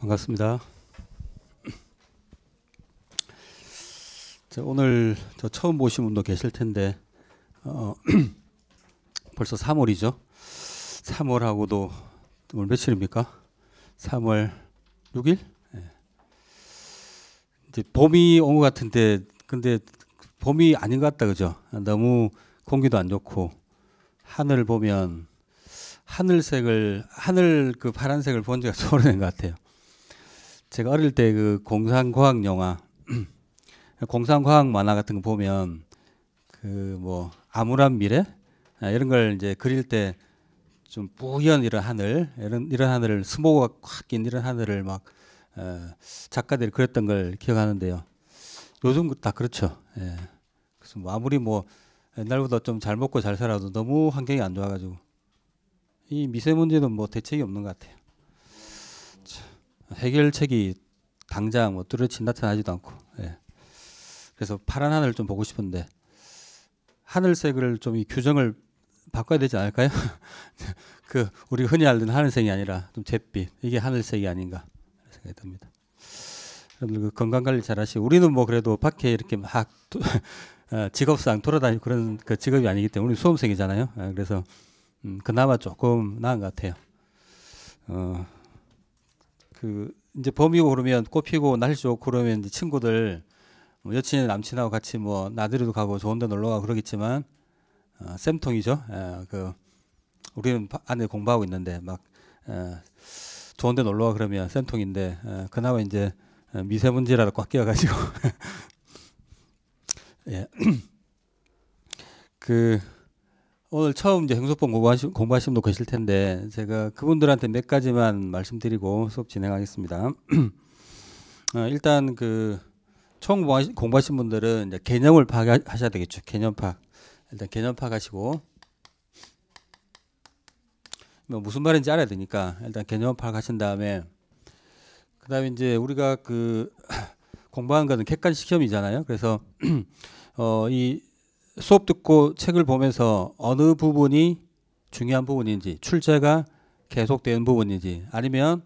반갑습니다. 오늘 저 처음 보신 분도 계실 텐데 어, 벌써 3월이죠. 3월하고도 오늘 며칠입니까? 3월 6일? 네. 예. 이제 봄이 온 것 같은데 근데 봄이 아닌 것 같다 그죠? 너무 공기도 안 좋고 하늘 보면 하늘색을 하늘 그 파란색을 본 지가 오래된 것 같아요. 제가 어릴 때 그 공상과학 영화, 공상과학 만화 같은 거 보면 그뭐 암울한 미래 아, 이런 걸 이제 그릴 때 좀 뿌연 이런 하늘, 이런 이런 하늘을 스모가 그꽉낀 이런 하늘을 막 어, 작가들이 그렸던 걸 기억하는데요. 요즘 그 다 그렇죠. 예. 그래서 뭐 아무리 뭐 옛날보다 좀 잘 먹고 잘 살아도 너무 환경이 안 좋아가지고 이 미세먼지는 뭐 대책이 없는 것 같아요. 해결책이 당장 뭐 뚜렷이 나타나지도 않고 예. 그래서 파란 하늘 좀 보고 싶은데 하늘색을 좀 이 규정을 바꿔야 되지 않을까요? 그 우리 흔히 알던 하늘색이 아니라 좀 잿빛 이게 하늘색이 아닌가 생각이 듭니다. 여러분들 그 건강 관리 잘하시고 우리는 뭐 그래도 밖에 이렇게 막 어, 직업상 돌아다니고 그런 그 직업이 아니기 때문에 수험생이잖아요. 예, 그래서 음, 그나마 조금 나은 것 같아요. 어. 그 이제 봄이고 그러면 꽃 피고 날씨 좋고 그러면 이제 친구들 뭐 여친이 남친하고 같이 뭐 나들이도 가고 좋은데 놀러 가고 그러겠지만 어, 쌤통이죠. 에, 예, 그 우리는 바, 안에 공부하고 있는데 막 에, 예, 좋은데 놀러 가 그러면 쌤통인데 에, 예, 그나마 이제 미세먼지라도 꽉 끼어가지고 예. 그 오늘 처음 이제 형소법 공부하시, 공부하신 분도 계실 텐데 제가 그분들한테 몇 가지만 말씀드리고 수업 진행하겠습니다. 어, 일단 그처 공부하신 분들은 이제 개념을 파악하셔야 되겠죠. 개념 파 일단 개념 파악하시고 뭐 무슨 말인지 알아야 되니까 일단 개념 파악하신 다음에 그다음에 이제 우리가 그 공부하는 것은 객관 시험이잖아요. 그래서 어, 이 수업 듣고 책을 보면서 어느 부분이 중요한 부분인지 출제가 계속되는 부분인지 아니면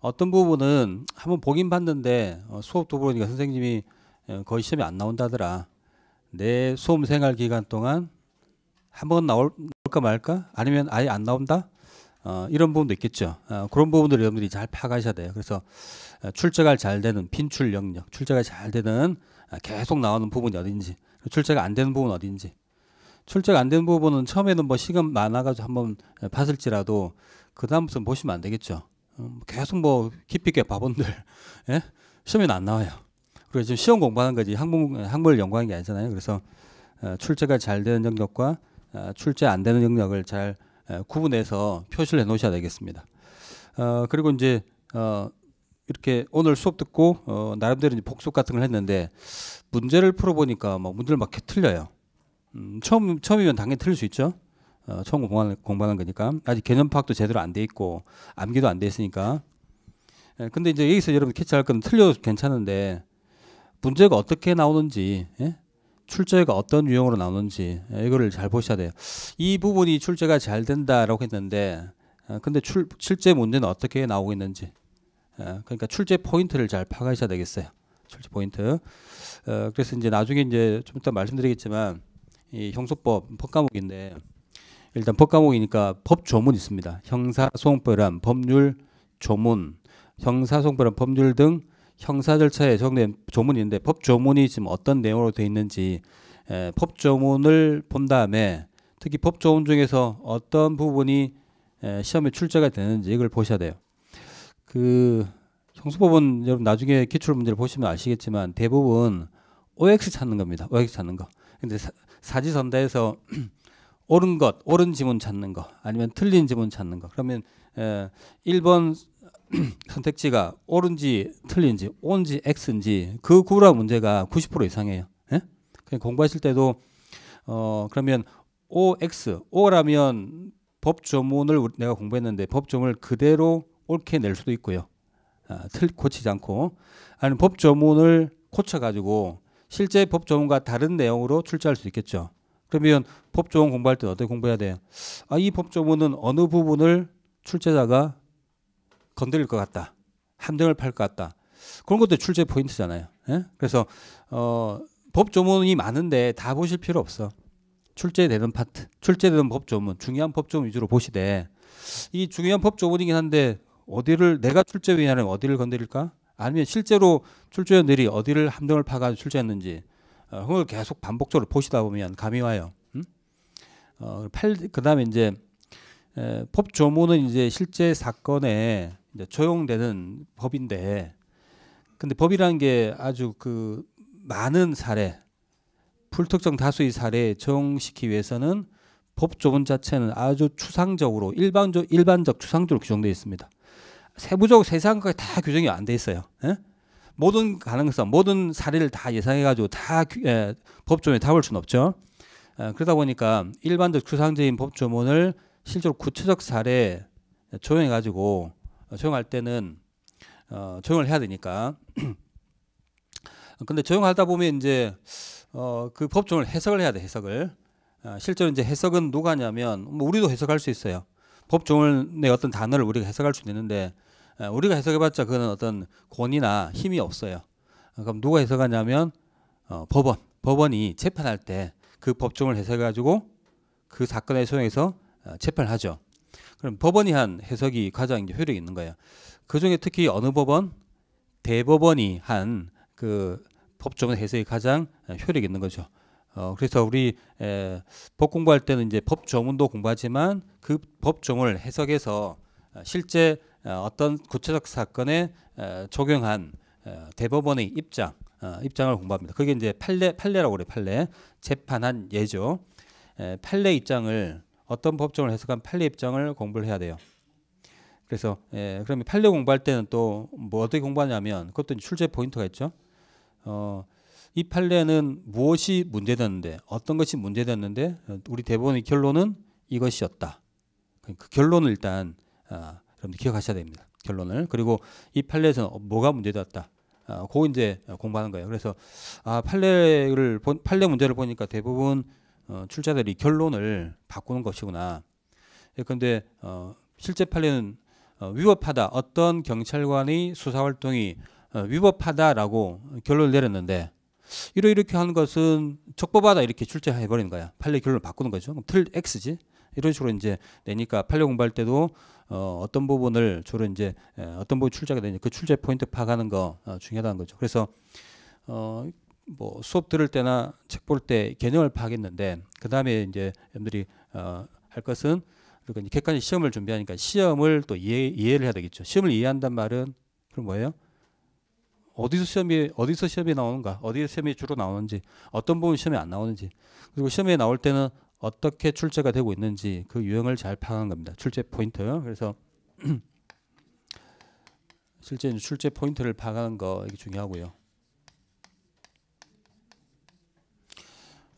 어떤 부분은 한번 보긴 봤는데 어, 수업 도보니까 선생님이 어, 거의 시험에안 나온다더라. 내 수험 생활 기간 동안 한번 나올까 말까 아니면 아예 안 나온다 어, 이런 부분도 있겠죠. 어, 그런 부분들 여러분들이 잘 파악하셔야 돼요. 그래서 어, 출제가 잘 되는 빈출 영역, 출제가 잘 되는 아, 계속 나오는 부분이 어딘지 출제가 안 되는 부분 어딘지 출제가 안 되는 부분은 처음에는 뭐 시간 많아가지고 한번 봤을지라도 그 다음부터 보시면 안 되겠죠. 음, 계속 뭐 깊이 있게 바본들 예? 시험에는안 나와요. 그리고 지금 시험 공부하는 거지 학문 학문을 연구하는 게 아니잖아요. 그래서 어, 출제가 잘 되는 영역과 어, 출제 안 되는 영역을 잘 어, 구분해서 표시를 해 놓으셔야 되겠습니다. 어, 그리고 이제 어, 이렇게 오늘 수업 듣고 어, 나름대로 이제 복습 같은 걸 했는데 문제를 풀어보니까 막 문제를 막 틀려요. 음, 처음 처음이면 당연히 틀릴 수 있죠. 어, 처음 공부하는, 공부하는 거니까 아직 개념 파악도 제대로 안 돼 있고 암기도 안 돼 있으니까. 예, 근데 이제 여기서 여러분 캐치할 건 틀려도 괜찮은데 문제가 어떻게 나오는지 예? 출제가 어떤 유형으로 나오는지 예, 이거를 잘 보셔야 돼요. 이 부분이 출제가 잘 된다라고 했는데 아, 근데 출, 실제 문제는 어떻게 나오고 있는지 어, 그러니까 출제 포인트를 잘 파악하셔야 되겠어요. 출제 포인트. 어, 그래서 이제 나중에 이제 좀 이따 말씀드리겠지만 이 형소법 법과목인데 일단 법과목이니까 법조문 있습니다. 형사소송법이란 법률 조문, 형사소송법이란 법률 등 형사 절차에 적용된 조문인데 법조문이 지금 어떤 내용으로 되어 있는지 에, 법조문을 본 다음에 특히 법조문 중에서 어떤 부분이 에, 시험에 출제가 되는지 이걸 보셔야 돼요. 그 형수법은 여러분 나중에 기출 문제를 보시면 아시겠지만 대부분 OX 찾는 겁니다. OX 찾는 거. 근데 사, 지선다에서 옳은 것, 옳은 지문 찾는 거, 아니면 틀린 지문 찾는 거. 그러면 에, 1번 선택지가 옳은지 틀린지, 온지 X인지 그 구라 문제가 90% 이상이에요. 예? 그냥 공부하실 때도 어 그러면 OX, O라면 법조문을 내가 공부했는데 법조문을 그대로 옳게 낼 수도 있고요. 어, 틀 고치지 않고 아니면 법조문을 고쳐가지고 실제 법조문과 다른 내용으로 출제할 수 있겠죠. 그러면 법조문 공부할 때 어떻게 공부해야 돼요? 아, 이 법조문은 어느 부분을 출제자가 건드릴 것 같다. 함정을 팔 것 같다. 그런 것도 출제 포인트잖아요. 예? 그래서 어, 법조문이 많은데 다 보실 필요 없어. 출제되는 파트, 출제되는 법조문, 중요한 법조문 위주로 보시되 이 중요한 법조문이긴 한데 어디를 내가 출제위원회는 어디를 건드릴까? 아니면 실제로 출제위원들이 어디를 함정을 파가 출제했는지 어, 그걸 계속 반복적으로 보시다 보면 감이 와요. 음? 어, 팔, 그다음에 이제 에, 법 조문은 이제 실제 사건에 이제 적용되는 법인데 근데 법이라는 게 아주 그 많은 사례 불특정 다수의 사례에 적용시키기 위해서는 법 조문 자체는 아주 추상적으로 일반적 일반적 추상적으로 규정되어 있습니다. 세부적 세상까지 다 규정이 안 돼 있어요. 에? 예? 모든 가능성, 모든 사례를 다 예상해가지고 다 에, 예, 법조문에 담을 수는 없죠. 에, 예, 그러다 보니까 일반적 추상적인 법조문을 실제로 구체적 사례 조용해가지고 조용할 어, 때는 어, 조용을 해야 되니까. 근데 조용하다 보면 이제 어, 그 법조문을 해석을 해야 돼 해석을. 어, 실제로 이제 해석은 누가 냐면뭐 우리도 해석할 수 있어요. 법조문의 어떤 단어를 우리가 해석할 수 있는데 예, 우리가 해석해봤자 그건 어떤 권위나 힘이 없어요. 그럼 누가 해석하냐면 어, 법원, 법원이 재판할 때 그 법정을 해석해가지고 그 사건의 소용에서 어, 재판 하죠. 그럼 법원이 한 해석이 가장 효력이 있는 거예요. 그 중에 특히 어느 법원? 대법원이 한 그 법정 해석이 가장 어, 효력이 있는 거죠. 어, 그래서 우리 법 공부할 때는 이제 법 정문도 공부하지만 그법정을 해석해서 어, 실제 어, 어떤 구체적 사건에 어, 적용한 대법원의 입장 입장을 공부합니다. 그게 이제 판례 판례라고 그래 판례 재판한 예죠. 판례 입장을 어떤 법정을 해석한 판례 입장을 공부를 해야 돼요. 그래서 예, 그러면 판례 공부할 때는 또뭐 어떻게 공부하냐면 그것도 출제 포인트가 있죠. 어, 이 판례는 무엇이 문제됐는데 어떤 것이 문제됐는데 우리 대법원의 결론은 이것이었다. 그 결론을 일단 어, 여러분들 기억하셔야 됩니다. 결론을 그리고 이 판례에서 뭐가 문제였다. 어, 그거 이제 공부하는 거예요. 그래서 아 판례를 본, 판례 문제를 보니까 대부분 어, 출자들이 결론을 바꾸는 것이구나. 그런데 예, 어, 실제 판례는 어, 위법하다. 어떤 경찰관의 수사 활동이 어, 위법하다라고 결론을 내렸는데 이러 이렇게 하는 것은 적법하다 이렇게 출제해 버리는 거야. 판례 결론을 바꾸는 거죠. 그럼 틀 X지. 이런 식으로 이제 내니까 판례 공부할 때도 어, 어떤 부분을 주로 이제 어떤 부분 출제가 되는지 그 출제 포인트 파악하는 거 어, 중요하다는 거죠. 그래서 어, 뭐 수업 들을 때나 책 볼 때 개념을 파악했는데 그 다음에 이제 여러분들이 어, 할 것은 그러니까 객관적 시험을 준비하니까 시험을 또 이해, 이해를 해야 되겠죠. 시험을 이해한단 말은 그럼 뭐예요? 어디서 시험이 어디서 시험이 나오는가 어디서 시험이 주로 나오는지 어떤 부분 시험이 안 나오는지 그리고 시험에 나올 때는 어떻게 출제가 되고 있는지 그 유형을 잘 파악한 겁니다. 출제 포인트. 그래서 실제 출제 포인트를 파악한거 이게 중요하고요.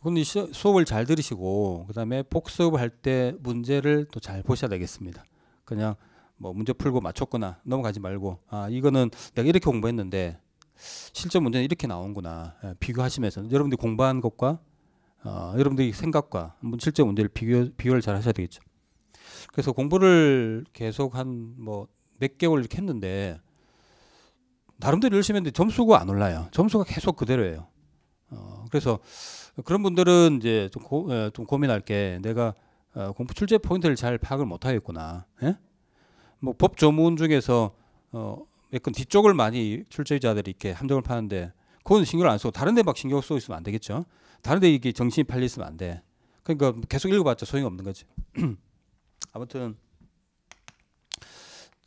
근데 수업을 잘 들으시고 그다음에 복습할 때 문제를 또 잘 보셔야 되겠습니다. 그냥 뭐 문제 풀고 맞췄거나 넘어가지 말고 아 이거는 내가 이렇게 공부했는데 실제 문제는 이렇게 나온구나 예, 비교하시면서 여러분들이 공부한 것과 어, 여러분들이 생각과 한번 실제 문제를 비교, 비교를 잘 하셔야 되겠죠. 그래서 공부를 계속 한 뭐 몇 개월 이렇게 했는데 나름대로 열심히 했는데 점수가 안 올라요. 점수가 계속 그대로예요. 어, 그래서 그런 분들은 이제 좀, 고, 에, 어, 좀 고민할 게 내가 어, 공부 출제 포인트를 잘 파악을 못 하겠구나. 예? 뭐 법조문 중에서 어, 약간 뒤쪽을 많이 출제자들이 이렇게 함정을 파는데 그건 신경 을안 쓰고 다른 데 막 신경 쓰고 있으면 안 되겠죠. 다른 데 이게 정신이 팔리 있으면 안 돼. 그러니까 계속 읽어봤자 소용이 없는 거지. 아무튼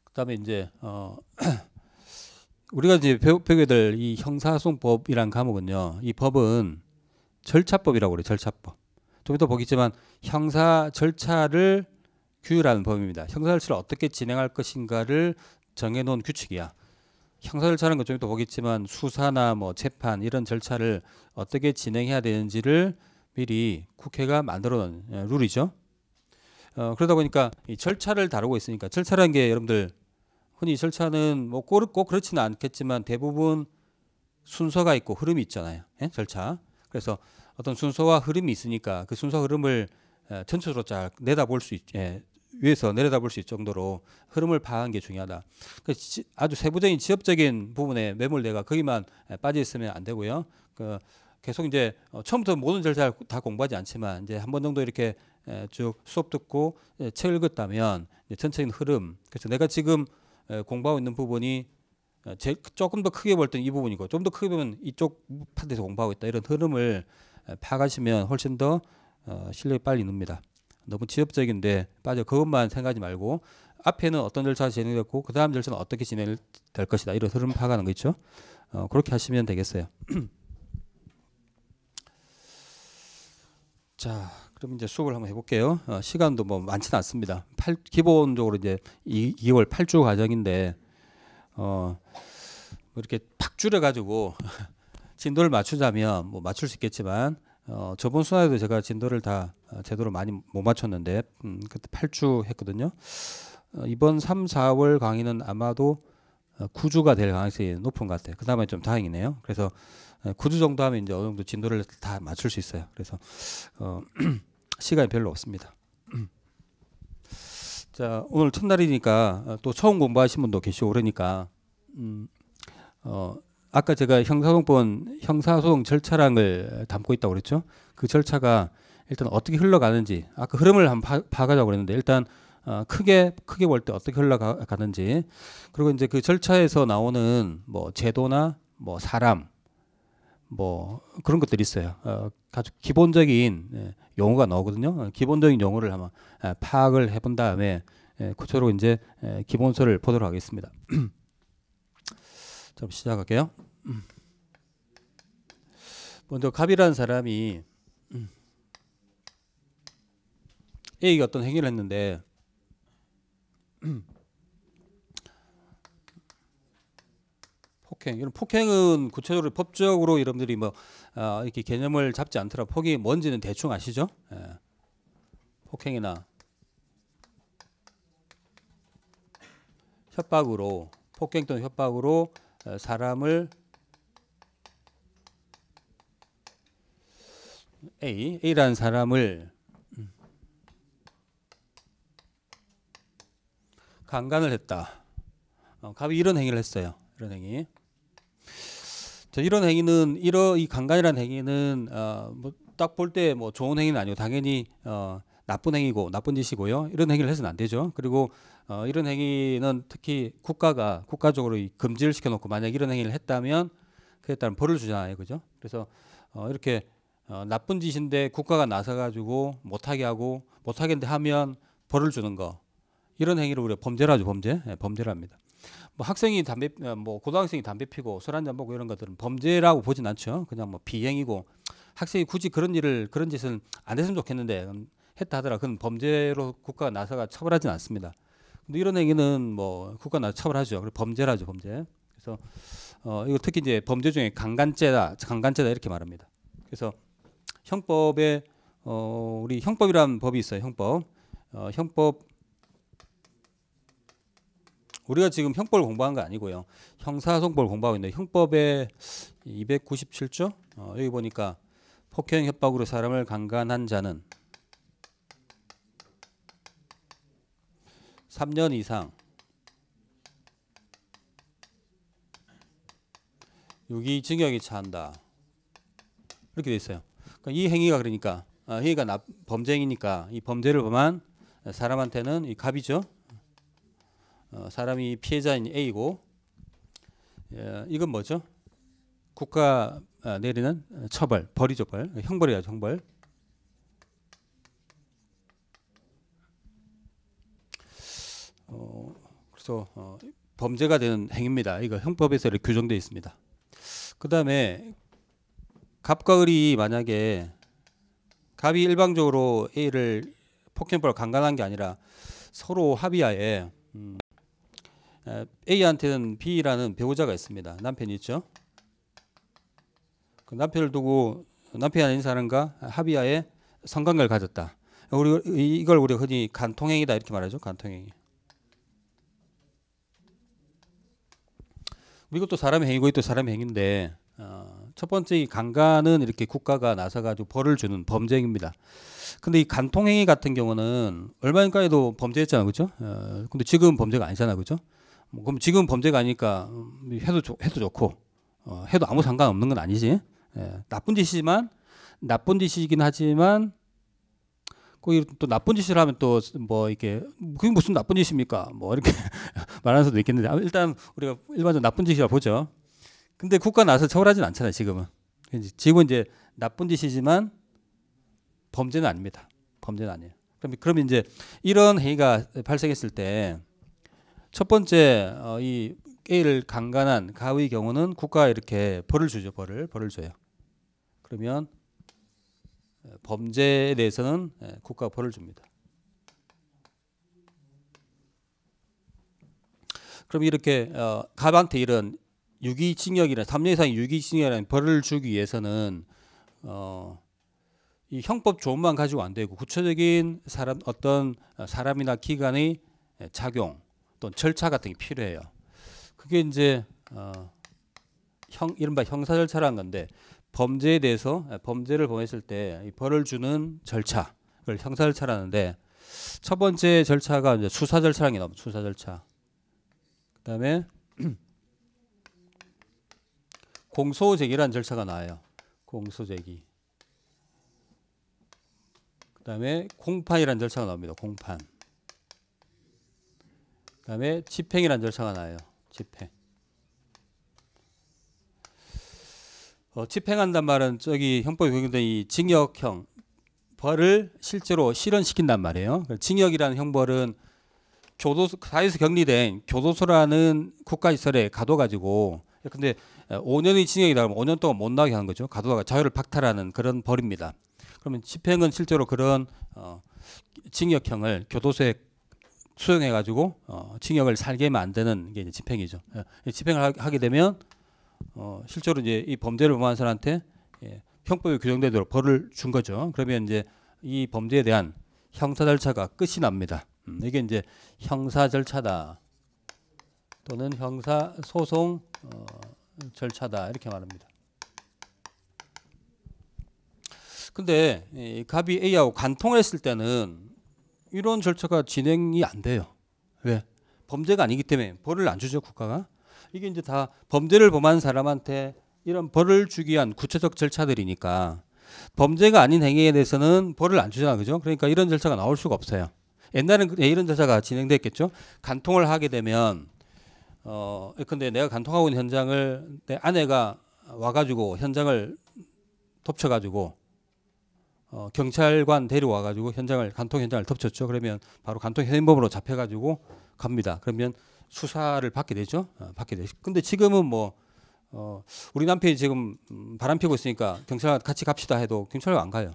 그다음에 이제 어 우리가 이제 배우, 배우게 될이 형사소송법이란 과목은요. 이 법은 절차법이라고 그래 절차법. 좀 이따 보겠지만 형사 절차를 규율하는 법입니다. 형사 절차를 어떻게 진행할 것인가를 정해놓은 규칙이야. 형사 절차는 그쪽에또 보겠지만 수사나 뭐 재판 이런 절차를 어떻게 진행해야 되는지를 미리 국회가 만들어 놓은 예, 룰이죠. 어, 그러다 보니까 이 절차를 다루고 있으니까 절차라는 게 여러분들 흔히 절차는 뭐 꼭, 꼭 그렇지는 않겠지만 대부분 순서가 있고 흐름이 있잖아요. 예? 절차. 그래서 어떤 순서와 흐름이 있으니까 그 순서 흐름을 어, 전체적으로 쫙 내다볼 수 있, 예, 위에서 내려다볼 수 있을 정도로 흐름을 파악한 게 중요하다. 그 지, 아주 세부적인 지역적인 부분에 매몰돼가 거기만 빠져 있으면 안 되고요. 그 계속 이제 어, 처음부터 모든 절차를 다 공부하지 않지만 이제 한 번 정도 이렇게 쭉 수업 듣고 책 읽었다면 전체적인 흐름. 그래서 내가 지금 공부하고 있는 부분이 어, 조금 더 크게 볼때이 부분이고 좀 더 크게 보면 이쪽 파트에서 공부하고 있다 이런 흐름을 파악하시면 훨씬 더 어, 실력이 빨리 늡니다. 너무 지엽적인데 빠져 그것만 생각하지 말고 앞에는 어떤 절차가 진행됐고 그 다음 절차는 어떻게 진행될 것이다 이런 흐름 파악하는 거 있죠. 어, 그렇게 하시면 되겠어요. 자, 그럼 이제 수업을 한번 해볼게요. 어, 시간도 뭐 많지는 않습니다. 8, 기본적으로 이제 2, 2월 8주 과정인데 어, 뭐 이렇게 팍 줄여가지고 진도를 맞추자면 뭐 맞출 수 있겠지만 어, 저번 순화에도 제가 진도를 다 어, 제대로 많이 못 맞췄는데 음, 그때 8주 했거든요. 어, 이번 3, 4월 강의는 아마도 어, 9주가 될 가능성이 높은 것 같아요. 그나마 좀 다행이네요. 그래서 어, 9주 정도 하면 이제 어느 정도 진도를 다 맞출 수 있어요. 그래서 어, 시간이 별로 없습니다. 자 오늘 첫날이니까 어, 또 처음 공부하신 분도 계시고 그러니까 음, 어, 아까 제가 형사소송 형사소송 절차랑을 담고 있다고 그랬죠. 그 절차가 일단 어떻게 흘러가는지 아까 흐름을 한번 봐가자고 그랬는데 일단 어, 크게 크게 볼 때 어떻게 흘러가는지 그리고 이제 그 절차에서 나오는 뭐 제도나 뭐 사람 뭐 그런 것들이 있어요. 어, 아주 기본적인 예, 용어가 나오거든요. 어, 기본적인 용어를 한번 예, 파악을 해본 다음에 예, 구체로 이제 예, 기본서를 보도록 하겠습니다. 좀 시작할게요. 먼저 갑이라는 사람이 A가 어떤 행위를 했는데 폭행 이런 폭행은 구체적으로 법적으로 여러분들이 뭐 어, 이렇게 개념을 잡지 않더라도 폭이 뭔지는 대충 아시죠? 예. 폭행이나 협박으로 폭행 또는 협박으로 어, 사람을 A A라는 사람을 강간을 했다. 어, 갑이 이런 행위를 했어요. 이런 행위. 자, 이런 행위는 이러 이 강간이라는 행위는 어, 뭐딱볼때뭐 뭐 좋은 행위는 아니고 당연히 어, 나쁜 행위고 나쁜 짓이고요. 이런 행위를 해서는 안 되죠. 그리고 어, 이런 행위는 특히 국가가 국가적으로 금지를 시켜놓고 만약 이런 행위를 했다면 그에 따른 벌을 주잖아요, 그죠? 그래서 어, 이렇게 어, 나쁜 짓인데 국가가 나서가지고 못하게 하고 못하겠 하면 벌을 주는 거 이런 행위를 우리가 범죄라죠 범죄 네, 범죄랍니다 뭐 학생이 담배 어, 뭐 고등학생이 담배 피고 술 한잔 먹고 이런 것들은 범죄라고 보진 않죠 그냥 뭐 비행이고 학생이 굳이 그런 일을 그런 짓은 안 했으면 좋겠는데 했다 하더라 그건 범죄로 국가가 나서가 처벌하진 않습니다 근데 이런 행위는 뭐 국가 나서 처벌하죠 그리고 범죄라죠 범죄 그래서 어 이거 특히 이제 범죄 중에 강간죄다 강간죄다 이렇게 말합니다 그래서 형법에 어 우리 형법이란 법이 있어요 형법 어 형법 우리가 지금 형법을 공부한 거 아니고요. 형사소송법을 공부하고 있는데 형법의 297조 어, 여기 보니까 폭행 협박으로 사람을 강간한 자는 3년 이상 유기징역이 차한다 이렇게 돼 있어요. 그러니까 이 행위가 그러니까 아, 행위가 범죄니까 이 범죄를 범한 사람한테는 이 갑이죠. 어, 사람이 피해자인 A고 예, 이건 뭐죠? 국가 아, 내리는 처벌, 벌이죠 벌, 형벌이야 형벌. 어, 그래서 어, 범죄가 되는 행위입니다. 이거 형법에서 이렇게 규정되 있습니다. 그 다음에 갑과 을이 만약에 갑이 일방적으로 A를 폭행죄 강간한 게 아니라 서로 합의하에 음, A한테는 B라는 배우자가 있습니다. 남편이 있죠. 그 남편을 두고 남편이 아닌 사람과 합의하에 성관계를 가졌다. 우리 이걸 우리가 흔히 간통행이다 이렇게 말하죠. 간통행위. 이것도 사람의 행위고 이것도 사람의 행위인데 어, 첫 번째 이 강간은 이렇게 국가가 나서가지고 벌을 주는 범죄입니다. 근데 이 간통행위 같은 경우는 얼마 전까지도 범죄였잖아, 그죠? 어, 근데 지금 범죄가 아니잖아, 그죠? 뭐 그럼 지금 범죄가 아니까 니 음, 해도 조, 해도 좋고 어, 해도 아무 상관없는 건 아니지. 예, 나쁜 짓이지만 나쁜 짓이긴 하지만 또 나쁜 짓을 하면 또 뭐 이렇게 그게 무슨 나쁜 짓입니까? 뭐 이렇게 말하는 사도 있겠는데 일단 우리가 일반적으로 나쁜 짓이라 보죠. 근데 국가 나서 처벌하진 않잖아요 지금은. 그러니까 지금은 이제 나쁜 짓이지만 범죄는 아닙니다. 범죄는 아니에요. 그럼 그럼 이제 이런 행위가 발생했을 때첫 번째 어, 이 A를 강간한 가의 경우는 국가가 이렇게 벌을 주죠. 벌을 벌을 줘요. 그러면 범죄에 대해서는 국가 벌을 줍니다. 그럼 이렇게 어, 갑한테 이런 유기징역이나 3년 이상 유기징역이라는 벌을 주기 위해서는 어, 이 형법 조문만 가지고 안 되고 구체적인 사람 어떤 어, 사람이나 기관의 작용 어떤 절차 같은 게 필요해요. 그게 이제 어, 형 이른바 형사 절차라는 건데 범죄에 대해서 예, 범죄를 범했을 때 벌을 주는 절차를 형사 절차라는데 첫 번째 절차가 이제 수사 절차라는 게 나옵니다. 수사 절차. 그다음에 공소 제기라는 절차가 나와요. 공소 제기. 그다음에 공판이라는 절차가 나옵니다. 공판. 그다음에 집행이란 절차가 나요. 집행. 어, 집행한단 말은 저기 형법에 적용된 이 징역형 벌을 실제로 실현시킨단 말이에요. 그러니까 징역이라는 형벌은 교도소 사회에서 격리된 교도소라는 국가시설에 가둬가지고 근데 5년의 징역이 나오면 5년 동안 못 나게 하는 거죠. 가둬가 자유를 박탈하는 그런 벌입니다. 그러면 집행은 실제로 그런 어, 징역형을 교도소에 수용해가지고 어, 징역을 살게 만드는 게 이제 집행이죠. 예, 집행을 하, 게 되면 어, 실제로 이제 이 범죄를 범한 사람한테 예, 형법에 규정되도 벌을 준 거죠. 그러면 이제 이 범죄에 대한 형사 절차가 끝이 납니다. 음, 이게 이제 형사 절차다 또는 형사 소송 어, 절차다 이렇게 말합니다. 근데 이 갑이 A하고 관통했을 때는 이런 절차가 진행이 안 돼요. 왜? 범죄가 아니기 때문에 벌을 안 주죠 국가가. 이게 이제 다 범죄를 범한 사람한테 이런 벌을 주기 위한 구체적 절차들이니까 범죄가 아닌 행위에 대해서는 벌을 안 주잖아, 그죠? 그러니까 이런 절차가 나올 수가 없어요. 옛날에 그, 예, 이런 절차가 진행됐겠죠. 간통을 하게 되면 어, 예, 근데 내가 간통하고 있는 현장을 내 아내가 와가지고 현장을 덮쳐가지고 어, 경찰관 데려와 가지고 현장을 간통 현장을 덮쳤죠. 그러면 바로 간통 현행범으로 잡혀 가지고 갑니다. 그러면 수사를 받게 되죠. 어, 받게 되죠. 근데 지금은 뭐 어, 우리 남편이 지금 음, 바람 피고 있으니까 경찰 같이 갑시다 해도 경찰관 안 가요.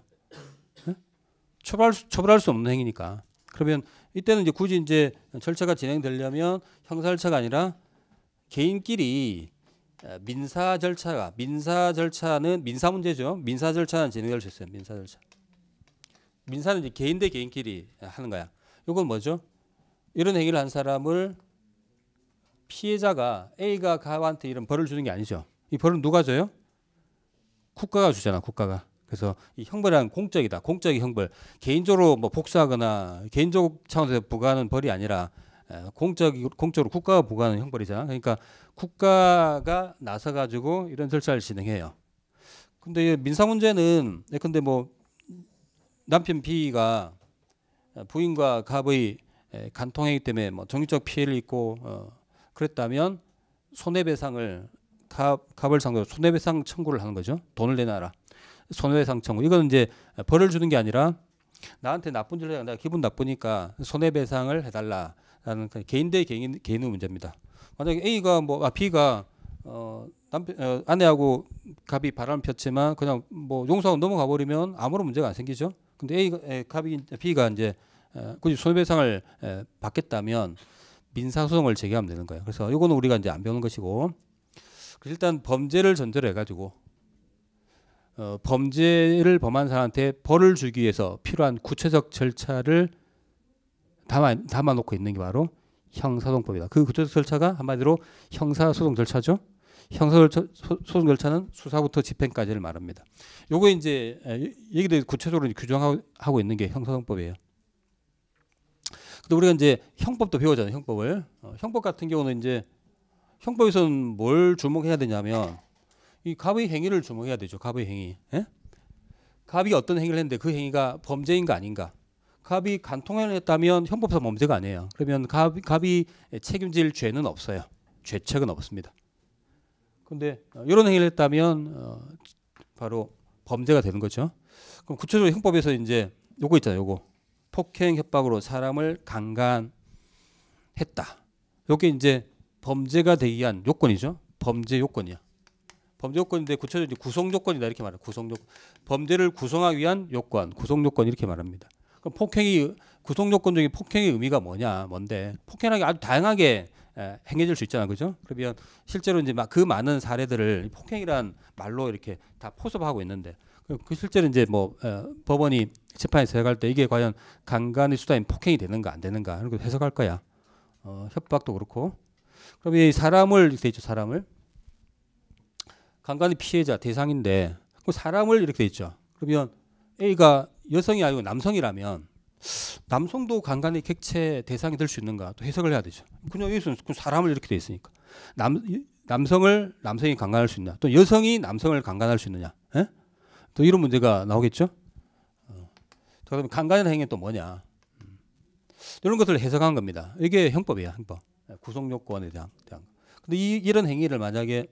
처벌 처벌할 수 없는 행위니까. 그러면 이때는 이제 굳이 이제 절차가 진행되려면 형사 절차가 아니라 개인끼리 민사 절차가 민사 절차는 민사 문제죠. 민사 절차는 진행될 수 있어요. 민사 절차. 민사는 이제 개인 대 개인끼리 하는 거야. 이건 뭐죠? 이런 행위를 한 사람을 피해자가 A가 가한테 이런 벌을 주는 게 아니죠. 이 벌은 누가 줘요? 국가가 주잖아. 국가가. 그래서 이형벌이 공적이다. 공적인 형벌. 개인적으로 뭐 복수하거나 개인적 차원에서 부과하는 벌이 아니라 공적 공적으로 국가가 부과하는 형벌이잖아. 그러니까 국가가 나서 가지고 이런 절차를 진행해요. 근데 민사 문제는 예, 근데 뭐 남편 B가 어, 부인과 갑의 간통행위 때문에 뭐 정신적 피해를 입고 어, 그랬다면 손해배상을 갑, 갑을 상대로 손해배상 청구를 하는 거죠. 돈을 내놔라. 손해배상 청구. 이건 이제 벌을 주는 게 아니라 나한테 나쁜 짓을 해. 내가 기분 나쁘니까 손해배상을 해달라라는 그 개인 대 개인 개인의 문제입니다. 만약에 A가 뭐 아, B가 어, 남편 어, 아내하고 갑이 바람 폈지만 그냥 뭐 용서하고 넘어가 버리면 아무런 문제가 안 생기죠. 근데 A가 갑이 B가 이제 굳이 손해배상을 받겠다면 민사소송을 제기하면 되는 거예요. 그래서 이거는 우리가 이제 안 배우는 것이고 일단 범죄를 전제로 해가지고 어, 범죄를 범한 사람한테 벌을 주기 위해서 필요한 구체적 절차를 담아, 담아놓고 있는 게 바로 형사소송법이다. 그 구체적 절차가 한마디로 형사소송 절차죠. 형사소송 절차는 수사부터 집행까지를 말합니다. 요거 이제 얘기도 구체적으로 규정하고 있는 게 형사소송법이에요. 근데 우리가 이제 형법도 배우잖아요. 형법을 어, 형법 같은 경우는 이제 형법에서는 뭘 주목해야 되냐면 이 갑의 행위를 주목해야 되죠. 갑의 행위. 예? 갑이 어떤 행위를 했는데 그 행위가 범죄인가 아닌가. 갑이 간통행을 했다면 형법상 범죄가 아니에요. 그러면 갑, 갑이 책임질 죄는 없어요. 죄책은 없습니다. 근데 이런 어, 행위를 했다면 어, 바로 범죄가 되는 거죠. 그럼 구체적으로 형법에서 이제 요거 있잖아요. 요거 폭행 협박으로 사람을 강간했다. 요게 이제 범죄가 되기 위한 요건이죠. 범죄 요건이야. 범죄 요건인데 구체적으로 구성 요건이다 이렇게 말해 구성 요건. 범죄를 구성하기 위한 요건, 구성 요건 이렇게 말합니다. 그럼 폭행이 구성 요건 중에 폭행의 의미가 뭐냐? 뭔데? 폭행하기 아주 다양하게 예, 행해질 수 있잖아, 그죠? 그러면 실제로 이제 막 그 많은 사례들을 폭행이란 말로 이렇게 다 포섭하고 있는데 그, 그 실제로 이제 뭐 에, 어, 법원이 재판에서 해갈 때 이게 과연 강간의 수단인 폭행이 되는가 안 되는가 하는 걸 해석할 거야. 어, 협박도 그렇고. 그럼 이 사람을 이렇게 돼 있죠, 사람을 강간의 피해자 대상인데 그 사람을 이렇게 돼 있죠. 그러면 A가 여성이 아니고 남성이라면 남성도 간간의 객체 대상이 될 수 있는가 또 해석을 해야 되죠. 그냥 여기서는 사람을 이렇게 돼 있으니까 남 남성을 남성이 강간할 수 있냐, 또 여성이 남성을 강간할 수 있느냐, 에? 예? 또 이런 문제가 나오겠죠. 어. 그러면 강간의 행위 또 뭐냐? 음. 이런 것들을 해석한 겁니다. 이게 형법이야, 형법. 예, 구속요건에 대한. 대한. 근데 이, 이런 행위를 만약에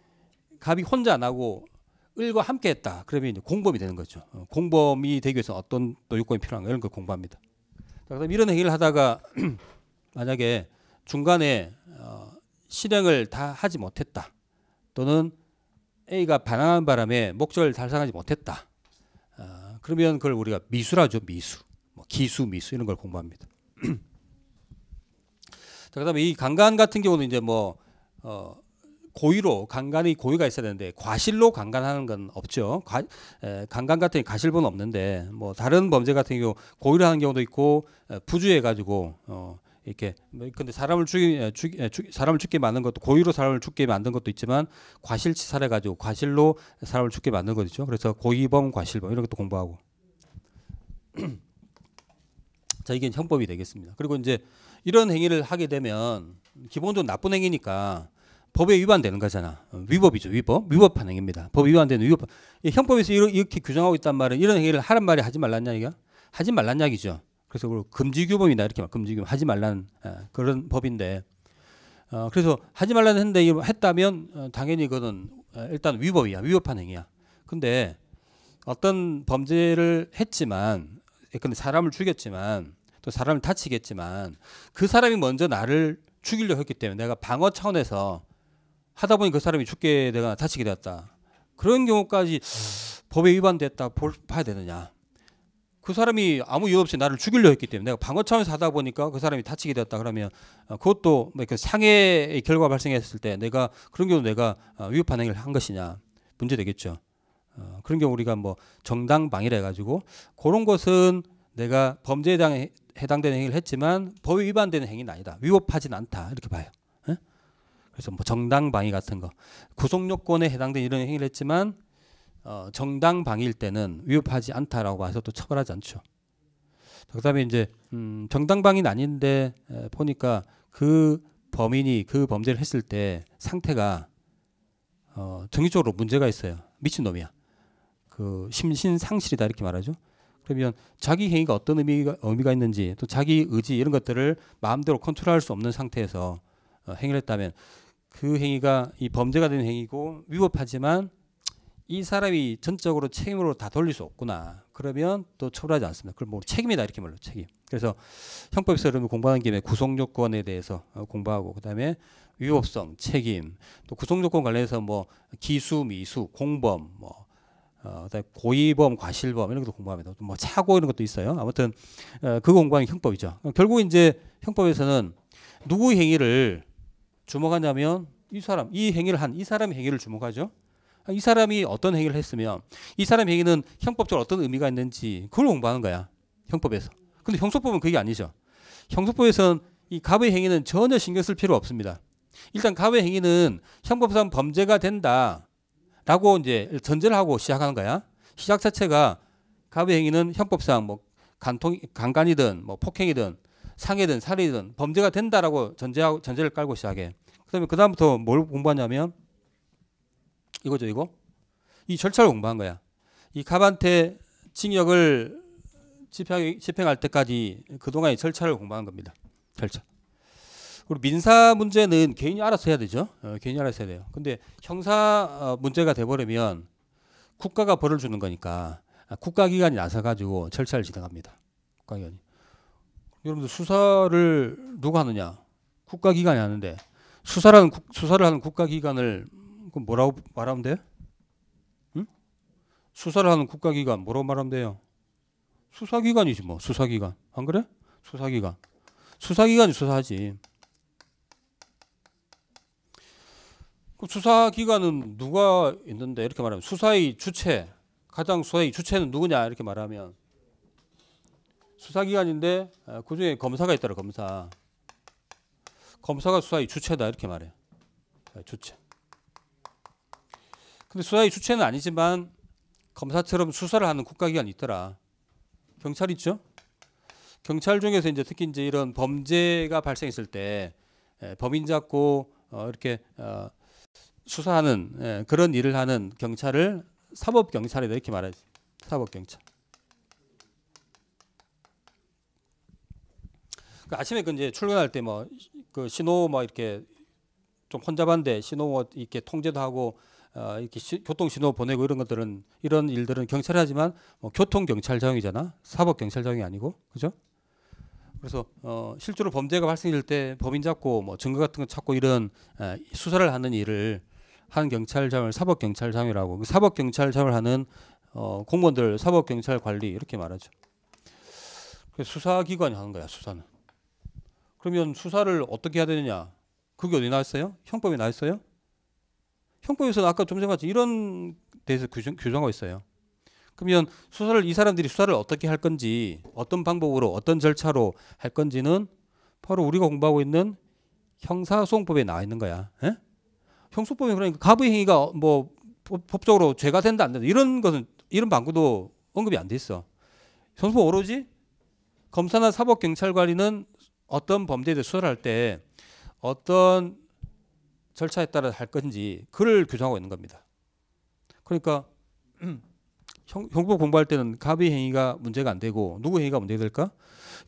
갑이 혼자 안 하고 을과 함께 했다. 그러면 이제 공범이 되는 거죠. 어, 공범이 되기 위해서 어떤 또 요건이 필요한가 이런 걸 공부합니다. 자, 그다음 이런 행위를 하다가 만약에 중간에 어, 실행을 다 하지 못했다. 또는 A가 반항한 바람에 목적을 달성하지 못했다. 어, 그러면 그걸 우리가 미수라죠. 미수. 뭐 기수, 미수 이런 걸 공부합니다. 자, 그다음에 이 강간 같은 경우는 이제 뭐 어, 고의로 강간의 고의가 있어야 되는데 과실로 강간하는 건 없죠. 과, 에, 강간 같은 게 과실본 없는데 뭐 다른 범죄 같은 경우 고의로 하는 경우도 있고 에, 부주해 가지고 어, 이렇게 뭐, 근데 사람을 죽이 죽, 죽, 사람을 죽게 만든 것도 고의로 사람을 죽게 만든 것도 있지만 과실치 사해 가지고 과실로 사람을 죽게 만든 거죠. 그래서 고의범, 과실범 이런 것도 공부하고. 자 이게 형법이 되겠습니다. 그리고 이제 이런 행위를 하게 되면 기본적으로 나쁜 행위니까 법에 위반되는 거잖아. 어, 위법이죠. 위법. 위법한 행위입니다. 법 위반되는 위법. 형법에서 이렇게 규정하고 있단 말은 이런 행위를 하란 말이 하지 말란 이야기가 하지 말란 이야기죠. 그래서 그걸 금지 규범이다 이렇게 막 금지 규범 하지 말란 어, 그런 법인데 어, 그래서 하지 말라는 했는데 했다면 어, 당연히 그거는 일단 위법이야. 위법한 행위야. 근데 어떤 범죄를 했지만 예, 근데 사람을 죽였지만 또 사람을 다치겠지만 그 사람이 먼저 나를 죽이려고 했기 때문에 내가 방어 차원에서 하다 보니 그 사람이 죽게 되거나 다치게 되었다. 그런 경우까지 법에 위반됐다 볼, 봐야 되느냐. 그 사람이 아무 이유 없이 나를 죽이려 했기 때문에 내가 방어 차원에서 하다 보니까 그 사람이 다치게 되었다 그러면 어, 그것도 그 상해의 결과가 발생했을 때 내가 그런 경우 내가 어, 위협한 행위를 한 것이냐 문제 되겠죠. 어, 그런 경우 우리가 뭐 정당 방위라 해가지고 그런 것은 내가 범죄에 해당, 해당되는 행위를 했지만 법에 위반되는 행위는 아니다. 위법하진 않다 이렇게 봐요. 그래서 뭐 정당 방위 같은 거 구속요건에 해당된 이런 행위를 했지만 어, 정당 방위일 때는 위협하지 않다라고 해서 또 처벌하지 않죠. 그다음에 이제 음, 정당 방위는 아닌데 에, 보니까 그 범인이 그 범죄를 했을 때 상태가 어, 정기적으로 문제가 있어요. 미친 놈이야. 그 심신 상실이다 이렇게 말하죠. 그러면 자기 행위가 어떤 의미가, 의미가 있는지 또 자기 의지 이런 것들을 마음대로 컨트롤할 수 없는 상태에서 어, 행위를 했다면 그 행위가 이 범죄가 된 행위고 위법하지만 이 사람이 전적으로 책임으로 다 돌릴 수 없구나. 그러면 또 처벌하지 않습니다. 그럼 뭐 책임이다 이렇게 말로 책임. 그래서 형법에서 여러분 공부하는 김에 구속요건에 대해서 어, 공부하고 그다음에 위법성, 책임, 또 구속요건 관련해서 뭐 기수, 미수, 공범, 뭐 어, 고의범, 과실범 이런 것도 공부합니다. 뭐 차고 이런 것도 있어요. 아무튼 그 공부하는 형법이죠. 결국 이제 형법에서는 누구의 행위를 주목하냐면 이 사람, 이 행위를 한 이 사람의 행위를 주목하죠. 이 사람이 어떤 행위를 했으면 이 사람의 행위는 형법적으로 어떤 의미가 있는지 그걸 공부하는 거야. 형법에서. 근데 형소법은 그게 아니죠. 형소법에서는 이 갑의 행위는 전혀 신경 쓸 필요 없습니다. 일단 갑의 행위는 형법상 범죄가 된다라고 이제 전제를 하고 시작하는 거야. 시작 자체가 갑의 행위는 형법상 뭐 간통 간간이든 뭐 폭행이든 상해든 살해든 범죄가 된다라고 전제하고 전제를 깔고 시작해. 그다음에 그다음부터 뭘 공부하냐면 이거죠, 이거. 이 절차를 공부한 거야. 이 카반테 징역을 집행, 집행할 때까지 그동안의 절차를 공부한 겁니다. 절차. 그리고 민사 문제는 개인이 알아서 해야 되죠. 어, 개인이 알아서 해야 돼요. 근데 형사 어, 문제가 돼버리면 국가가 벌을 주는 거니까 아, 국가기관이 나서가지고 절차를 진행합니다. 국가기관이. 여러분들 수사를 누가 하느냐? 국가기관이 하는데 수사라는 국, 수사를 하는 국가기관을 그 뭐라고 말하면 돼 응? 수사를 하는 국가기관 뭐라고 말하면 돼요? 수사기관이지 뭐 수사기관 안 그래? 수사기관 수사기관이 수사하지. 그 수사기관은 누가 있는데 이렇게 말하면 수사의 주체 가장 수사의 주체는 누구냐 이렇게 말하면 수사기관인데 어, 그중에 검사가 있더라 검사. 검사가 수사의 주체다 이렇게 말해요. 예, 주체. 근데 수사의 주체는 아니지만 검사처럼 수사를 하는 국가기관이 있더라. 경찰 있죠? 경찰 중에서 이제 특히 이제 이런 범죄가 발생했을 때 예, 범인 잡고 어, 이렇게 어, 수사하는 예, 그런 일을 하는 경찰을 사법 경찰이다 이렇게 말하지. 사법 경찰. 그 아침에 그 이제 출근할 때 뭐 그 신호 막 뭐 이렇게 좀 혼잡한데 신호 이렇게 통제도 하고 어, 이렇게 교통 신호 보내고 이런 것들은 이런 일들은 경찰이 하지만 뭐 교통 경찰장이잖아 사법 경찰장이 아니고 그죠? 그래서 어, 실제로 범죄가 발생될 때 범인 잡고 뭐 증거 같은 거 찾고 이런 수사를 하는 일을 한 경찰장을 사법 경찰장이라고 그 사법 경찰장을 하는 어, 공무원들 사법 경찰 관리 이렇게 말하죠. 그 수사기관이 하는 거야 수사는. 그러면 수사를 어떻게 해야 되느냐? 그게 어디 나왔어요? 형법에 나왔어요? 형법에서는 아까 좀전까지 이런 데서 규정, 규정하고 있어요. 그러면 수사를 이 사람들이 수사를 어떻게 할 건지 어떤 방법으로 어떤 절차로 할 건지는 바로 우리가 공부하고 있는 형사소송법에 나와 있는 거야. 에? 예? 형소법에 그러니까 가부의 행위가 뭐 법적으로 죄가 된다 안 된다 이런 것은 이런 방구도 언급이 안 돼 있어. 형소법 오로지 검사나 사법 경찰관이는 어떤 범죄를 수사할 때 어떤 절차에 따라 할 건지 그를 규정하고 있는 겁니다. 그러니까 형, 법 공부할 때는 갑의 행위가 문제가 안 되고 누구 행위가 문제 될까?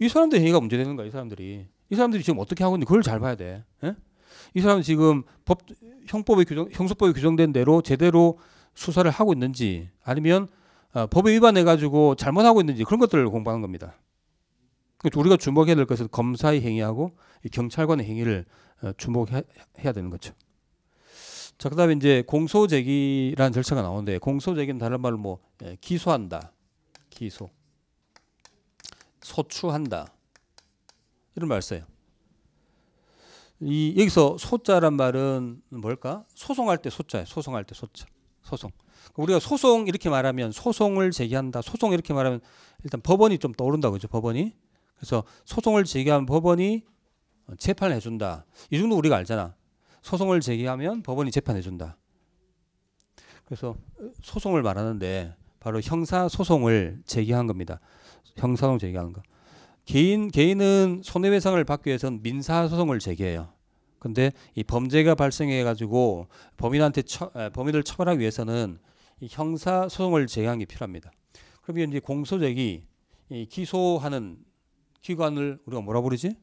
이 사람들 행위가 문제되는 거야 이 사람들이. 이 사람들이 지금 어떻게 하고 있는지 그걸 잘 봐야 돼. 에? 예? 이 사람 지금 법 형법의 규정 형사법에 규정된 대로 제대로 수사를 하고 있는지 아니면 어, 법에 위반해 가지고 잘못하고 있는지 그런 것들을 공부하는 겁니다. 그러니까 우리가 주목해야 될 것은 검사의 행위하고 경찰관의 행위를 어, 주목해야 되는 거죠. 자, 그다음에 이제 공소 제기라는 절차가 나오는데 공소 제기는 다른 말로 뭐 예, 기소한다, 기소, 소추한다 이런 말 써요. 이 여기서 소자란 말은 뭘까? 소송할 때 소자예요. 소송할 때 소자. 소송. 그러니까 우리가 소송 이렇게 말하면 소송을 제기한다. 소송 이렇게 말하면 일단 법원이 좀 떠오른다 그죠? 법원이 그래서 소송을 제기한 법원이 재판을 해준다. 이 정도 우리가 알잖아. 소송을 제기하면 법원이 재판해준다. 그래서 소송을 말하는데 바로 형사 소송을 제기한 겁니다. 형사 소송 제기하는 거. 개인 개인은 손해배상을 받기 위해선 민사 소송을 제기해요. 근데 이 범죄가 발생해 가지고 범인한테 처, 범인을 처벌하기 위해서는 형사 소송을 제기한 게 필요합니다. 그러면 이제 공소제기 기소하는 기관을 우리가 뭐라 부르지?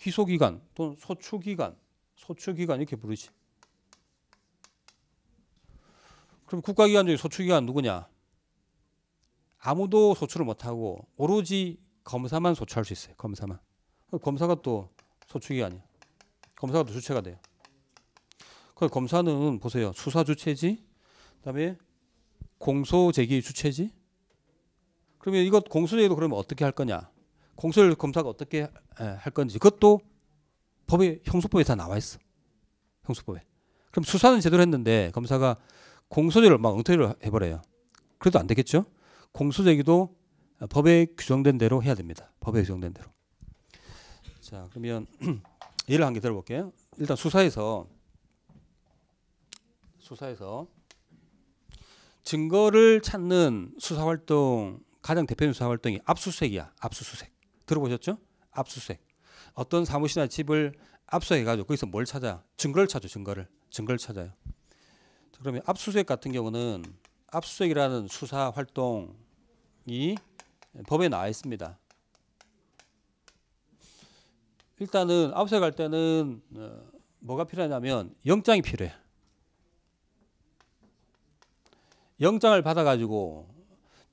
희소기간 또는 소추기간, 소추기간 이렇게 부르지. 그럼 국가기관 중에 소추기관 누구냐? 아무도 소추를 못하고 오로지 검사만 소추할 수 있어요. 검사만. 검사가 또 소추기관이야. 검사가 또 주체가 돼요. 그 검사는 보세요. 수사 주체지, 그다음에 공소 제기 주체지, 그러면 이것 공소제도 그러면 어떻게 할 거냐? 공소를 검사가 어떻게 할 건지 그것도 법에 형소법에 다 나와 있어. 형소법에. 그럼 수사는 제대로 했는데 검사가 공소제를 막 엉터리를 해버려요. 그래도 안 되겠죠? 공소제기도 법에 규정된 대로 해야 됩니다. 법에 규정된 대로. 자 그러면 예를 한 개 들어볼게요. 일단 수사에서 수사에서 증거를 찾는 수사 활동 가장 대표적인 수사 활동이 압수수색이야. 압수수색. 들어보셨죠? 압수수색. 어떤 사무실이나 집을 압수해가지고 거기서 뭘 찾아? 증거를 찾아. 증거를. 증거를 찾아요. 그러면 압수수색 같은 경우는 압수수색이라는 수사 활동이 법에 나와 있습니다. 일단은 압수수색할 때는 어, 뭐가 필요하냐면 영장이 필요해. 영장을 받아가지고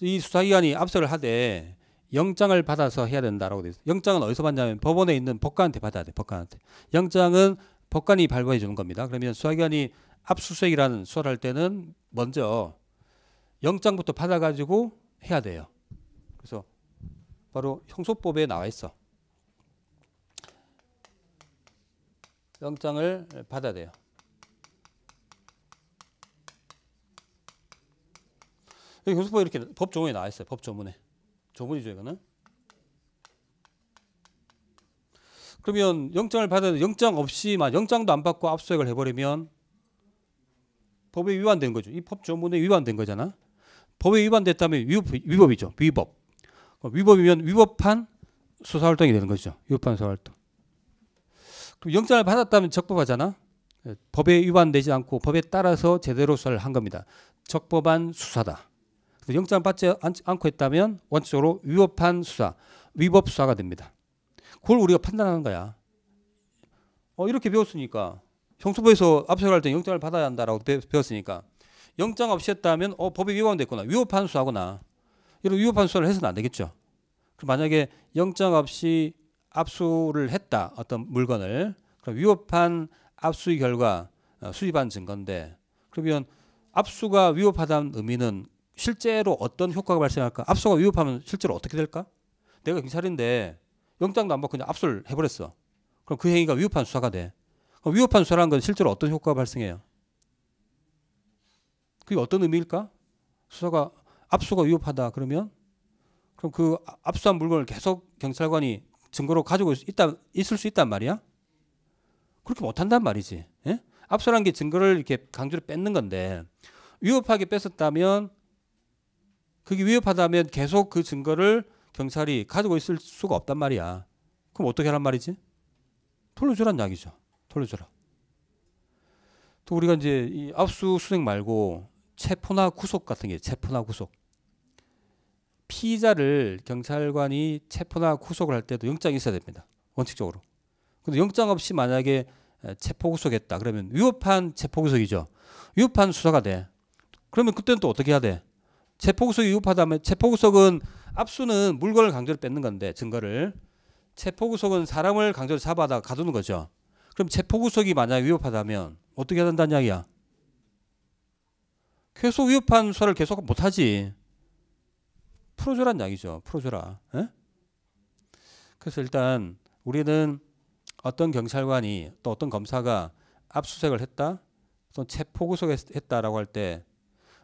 이 수사기관이 압수를 하되 영장을 받아서 해야 된다라고 돼 있어요. 영장은 어디서 받냐면 법원에 있는 법관한테 받아야 돼. 법관한테. 영장은 법관이 발부해 주는 겁니다. 그러면 수사기관이 압수수색이라는 수사를 할 때는 먼저 영장부터 받아가지고 해야 돼요. 그래서 바로 형소법에 나와 있어. 영장을 받아야 돼요. 여기 교섭법 이렇게 법조문에 나와 있어요. 법조문에. 조문이죠, 이거는. 그러면 영장을 받아도 영장 없이만 영장도 안 받고 압수액을 해버리면 법에 위반된 거죠. 이 법조문에 위반된 거잖아. 법에 위반됐다면 위법, 이죠 위법. 위법이면 위법한 수사활동이 되는 거죠. 위법한 수사활동. 그럼 영장을 받았다면 적법하잖아. 예, 법에 위반되지 않고 법에 따라서 제대로 수사를 한 겁니다. 적법한 수사다. 영장 받지 않고 했다면 원칙적으로 위법한 수사, 위법 수사가 됩니다. 그걸 우리가 판단하는 거야. 어, 이렇게 배웠으니까 형수부에서 압수할 때 영장을 받아야 한다라고 배웠으니까 영장 없이 했다면 어, 법이 위반됐구나. 위법한 수사구나. 이런 위법한 수사를 해서는 안 되겠죠. 그럼 만약에 영장 없이 압수를 했다. 어떤 물건을 그럼 위법한 압수의 결과 어, 수집한 증거인데 그러면 압수가 위법하다는 의미는 실제로 어떤 효과가 발생할까? 압수가 위협하면 실제로 어떻게 될까? 내가 경찰인데 영장도 안 받고 그냥 압수를 해버렸어. 그럼 그 행위가 위협한 수사가 돼. 그럼 위협한 수사라는 건 실제로 어떤 효과가 발생해요? 그게 어떤 의미일까? 수사가 압수가 위협하다 그러면 그럼 그 압수한 물건을 계속 경찰관이 증거로 가지고 있다 있을 수 있단 말이야? 그렇게 못한단 말이지. 예? 압수란 게 증거를 이렇게 강제로 뺏는 건데 위협하게 뺏었다면 그게 위협하다면 계속 그 증거를 경찰이 가지고 있을 수가 없단 말이야. 그럼 어떻게 하란 말이지? 돌려주란 약이죠 돌려주라. 또 우리가 이제 이 압수수색 말고 체포나 구속 같은 게 체포나 구속. 피의자를 경찰관이 체포나 구속을 할 때도 영장이 있어야 됩니다. 원칙적으로. 근데 영장 없이 만약에 체포 구속했다. 그러면 위협한 체포 구속이죠. 위협한 수사가 돼. 그러면 그때는 또 어떻게 해야 돼? 체포구속이 위법하다면 체포구속은 압수는 물건을 강제로 뺏는 건데 증거를 체포구속은 사람을 강제로 잡아다가 가두는 거죠. 그럼 체포구속이 만약 위법하다면 어떻게 해야 된다는 이야기야? 계속 위협한 수사를 계속 못하지. 풀어줘란 이야기죠. 풀어줘라. 에? 예? 그래서 일단 우리는 어떤 경찰관이 또 어떤 검사가 압수색을 했다, 어 체포구속했다라고 할때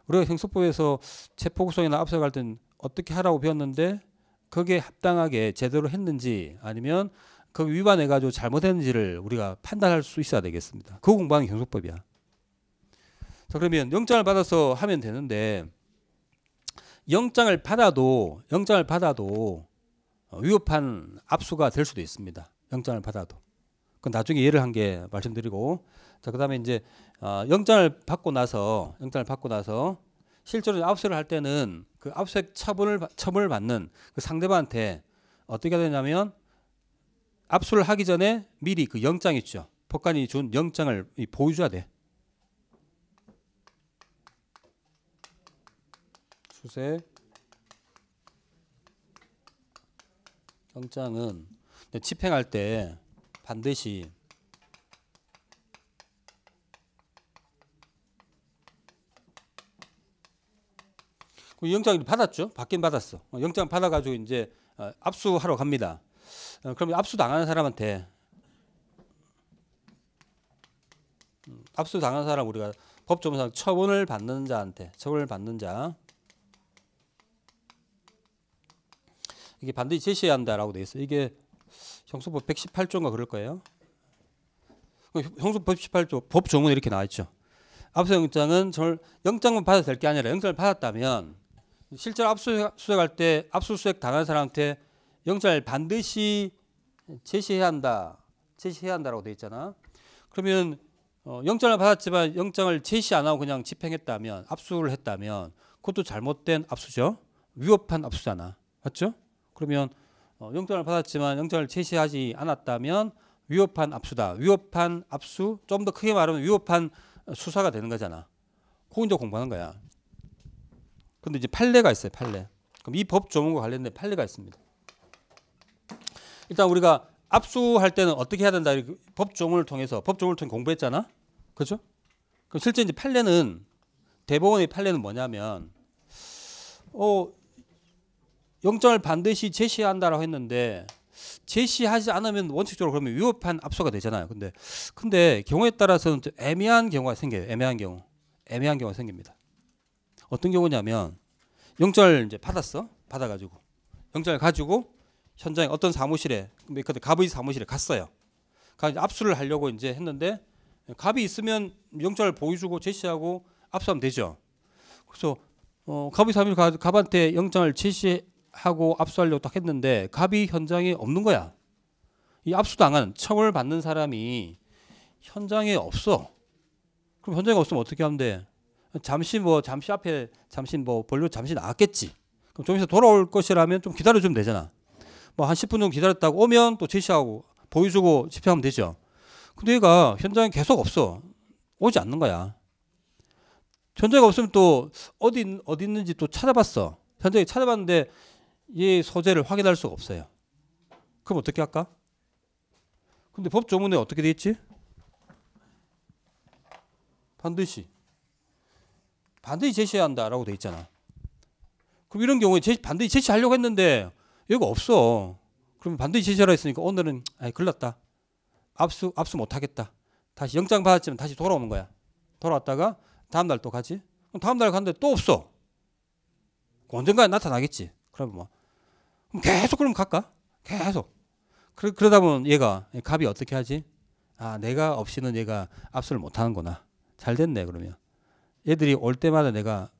우리가 형사법에서 체포구속이나 압수할 땐 어떻게 하라고 배웠는데 그게 합당하게 제대로 했는지 아니면 그 위반해 가지고 잘못했는지를 우리가 판단할 수 있어야 되겠습니다. 그 공부하는 형사법이야. 자 그러면 영장을 받아서 하면 되는데 영장을 받아도 영장을 받아도 어, 위협한 압수가 될 수도 있습니다. 영장을 받아도. 그 나중에 예를 한 게 말씀드리고 자, 그다음에 이제 어, 영장을 받고 나서 영장을 받고 나서 실제로 압수를 할 때는 그압수 처분을 처분을 받는 그 상대방한테 어떻게 해야 되냐면 압수를 하기 전에 미리 그 영장 있죠. 법관이 준 영장을 보여줘야 돼. 수색 영장은 집행할 때 반드시 그 영장을 받았죠. 받긴 받았어. 어, 영장 받아가지고 이제 어, 압수하러 갑니다. 어, 그럼 압수 당하는 사람한테 음, 압수 당한 사람 우리가 법조문상 처분을 받는 자한테 처분을 받는 자 이게 반드시 제시해야 한다라고 돼있어 이게 형소법 118조인가 그럴 거예요. 그 형소법 118조 법조문 이렇게 나와 있죠. 압수영장은 절 영장만 받아도 될게 아니라 영장을 받았다면 실제로 압수수색할 때 압수수색 당한 사람한테 영장을 반드시 제시해야 한다. 제시해야 한다라고 돼 있잖아. 그러면 어, 영장을 받았지만 영장을 제시 안 하고 그냥 집행했다면 압수를 했다면 그것도 잘못된 압수죠. 위법한 압수잖아. 맞죠? 그러면 어, 영장을 받았지만 영장을 제시하지 않았다면 위법한 압수다. 위법한 압수 좀 더 크게 말하면 위법한 수사가 되는 거잖아. 그건 이제 공부하는 거야. 근데 이제 판례가 있어요. 판례. 그럼 이법 조문과 관련된 판례가 있습니다. 일단 우리가 압수할 때는 어떻게 해야 된다. 법 조문을 통해서 법 조문을 통해 공부했잖아. 그죠 그럼 실제 이제 판례는 대법원의 판례는 뭐냐면 어 영장을 반드시 제시한다라고 했는데 제시하지 않으면 원칙적으로 그러면 위법한 압수가 되잖아요. 근데 근데 경우에 따라서는 애매한 경우가 생겨요. 애매한 경우. 애매한 경우가 생깁니다. 어떤 경우냐면 영절 이제 받았어. 받아가지고 영장을 가지고 현장에 어떤 사무실에 그때 갑의 사무실에 갔어요. 가서 압수를 하려고 이제 했는데 갑이 있으면 영장을 보여주고 제시하고 압수하면 되죠. 그래서 어, 갑의 사무실 가, 갑한테 영장을 제시하고 압수하려고 딱 했는데 갑이 현장에 없는 거야. 이 압수당한 처벌 받는 사람이 현장에 없어. 그럼 현장에 없으면 어떻게 하면 돼? 잠시 뭐 잠시 앞에 잠시 뭐 볼륨 잠시 나왔겠지. 그럼 좀 이따 돌아올 것이라면 좀 기다려주면 되잖아. 뭐 한 10분 정도 기다렸다고 오면 또 제시하고 보여주고 집행하면 되죠. 근데 얘가 현장에 계속 없어. 오지 않는 거야. 현장에 없으면 또 어디 어디 있는지 또 찾아봤어. 현장에 찾아봤는데 이 소재를 확인할 수가 없어요. 그럼 어떻게 할까? 근데 법조문에 어떻게 돼 있지? 반드시 반드시 제시해야 한다라고 돼 있잖아. 그럼 이런 경우에 제시, 반드시 제시하려고 했는데 여기가 없어. 그럼 반드시 제시하라 했으니까 오늘은 아이 글렀다. 압수 압수 못 하겠다. 다시 영장 받았지만 다시 돌아오는 거야. 돌아왔다가 다음 날 또 가지. 그럼 다음 날 갔는데 또 없어. 언젠가 나타나겠지. 그러면 뭐 그럼 계속 그럼 갈까? 계속. 그러, 그러다 보면 얘가 갑이 어떻게 하지? 아 내가 없이는 얘가 압수를 못하는구나. 잘 됐네 그러면. 애들이 올 때마다 내가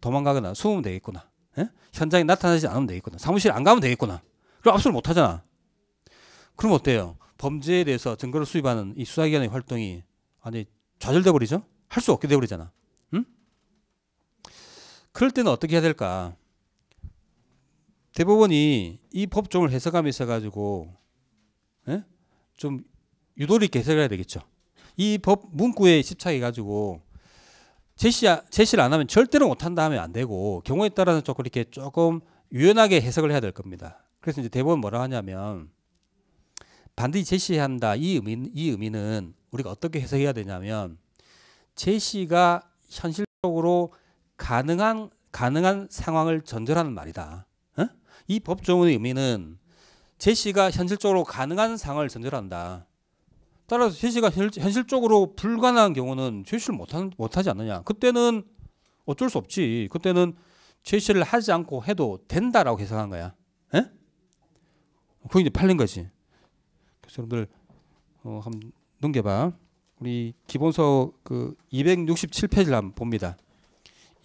도망가거나 숨으면 되겠구나. 에? 예? 현장에 나타나지 않으면 되겠구나. 사무실 안 가면 되겠구나. 그럼 압수를 못 하잖아. 그럼 어때요? 범죄에 대해서 증거를 수입하는이 수사기관의 활동이 아니 좌절돼 버리죠. 할 수 없게 돼 버리잖아. 응? 그럴 때는 어떻게 해야 될까? 대법원이 이 법조문을 해석함에 있어 가지고 예? 좀 유도리 있게 해석해야 되겠죠. 이 법 문구에 집착해 가지고 제시 제시를 안 하면 절대로 못한다 하면 안 되고 경우에 따라서 조금 이렇게 조금 유연하게 해석을 해야 될 겁니다. 그래서 이제 대법원 뭐라 하냐면 반드시 제시한다 해야이 의미 이 의미는 우리가 어떻게 해석해야 되냐면 제시가 현실적으로 가능한 가능한 상황을 전제하는 말이다. 어? 이 법조문의 의미는 제시가 현실적으로 가능한 상황을 전제한다. 따라서 제시가 현실적으로 불가능한 경우는 제시를 못한, 못하지 않느냐. 그때는 어쩔 수 없지. 그때는 제시를 하지 않고 해도 된다라고 계산한 거야. 에? 그게 이제 팔린 거지. 그래서 여러분들 어, 한번 넘겨봐. 우리 기본서 그 267페이지를 한번 봅니다.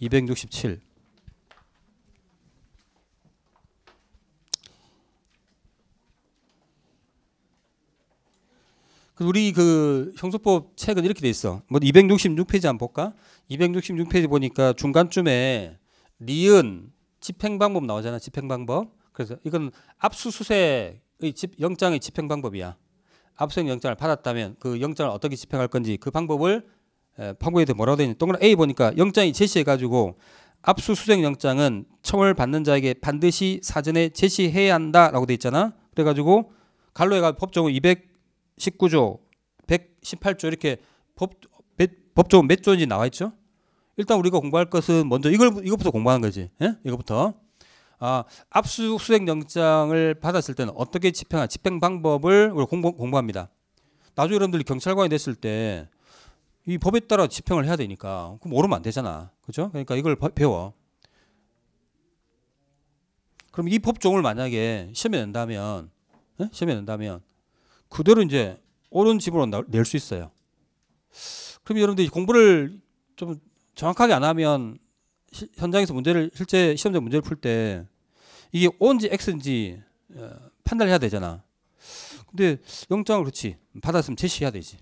267. 우리 그 형소법 책은 이렇게 돼 있어. 뭐 266페이지 한번 볼까? 266페이지 보니까 중간쯤에 리은 집행방법 나오잖아. 집행방법. 그래서 이건 압수수색의 집, 영장의 집행방법이야. 압수수색 영장을 받았다면 그 영장을 어떻게 집행할 건지 그 방법을 판고에도 뭐라고 되어 있는 동그라 A 보니까 영장이 제시해 가지고 압수수색 영장은 청을 받는 자에게 반드시 사전에 제시해야 한다라고 돼 있잖아. 그래 가지고 갈로에 가법적으200 19조, 118조 이렇게 법, 법조 몇 조인지 나와 있죠? 일단 우리가 공부할 것은 먼저 이걸 이것부터 공부하는 거지. 예? 이것부터. 아, 압수수색 영장을 받았을 때는 어떻게 집행하 집행 방법을 공부, 공부합니다. 나중에 여러분들이 경찰관이 됐을 때 이 법에 따라 집행을 해야 되니까 그럼 모르면 안 되잖아. 그죠? 그러니까 이걸 배워. 그럼 이 법종을 만약에 시험에 낸다면 예? 시험에 낸다면 그대로 이제 옳은 집으로 낼 수 있어요. 그럼 여러분들 공부를 좀 정확하게 안 하면 시, 현장에서 문제를 실제 시험장 문제를 풀 때 이게 o 지 X인지 어, 판단 해야 되잖아. 근데 영장을 그렇지 받았으면 제시해야 되지.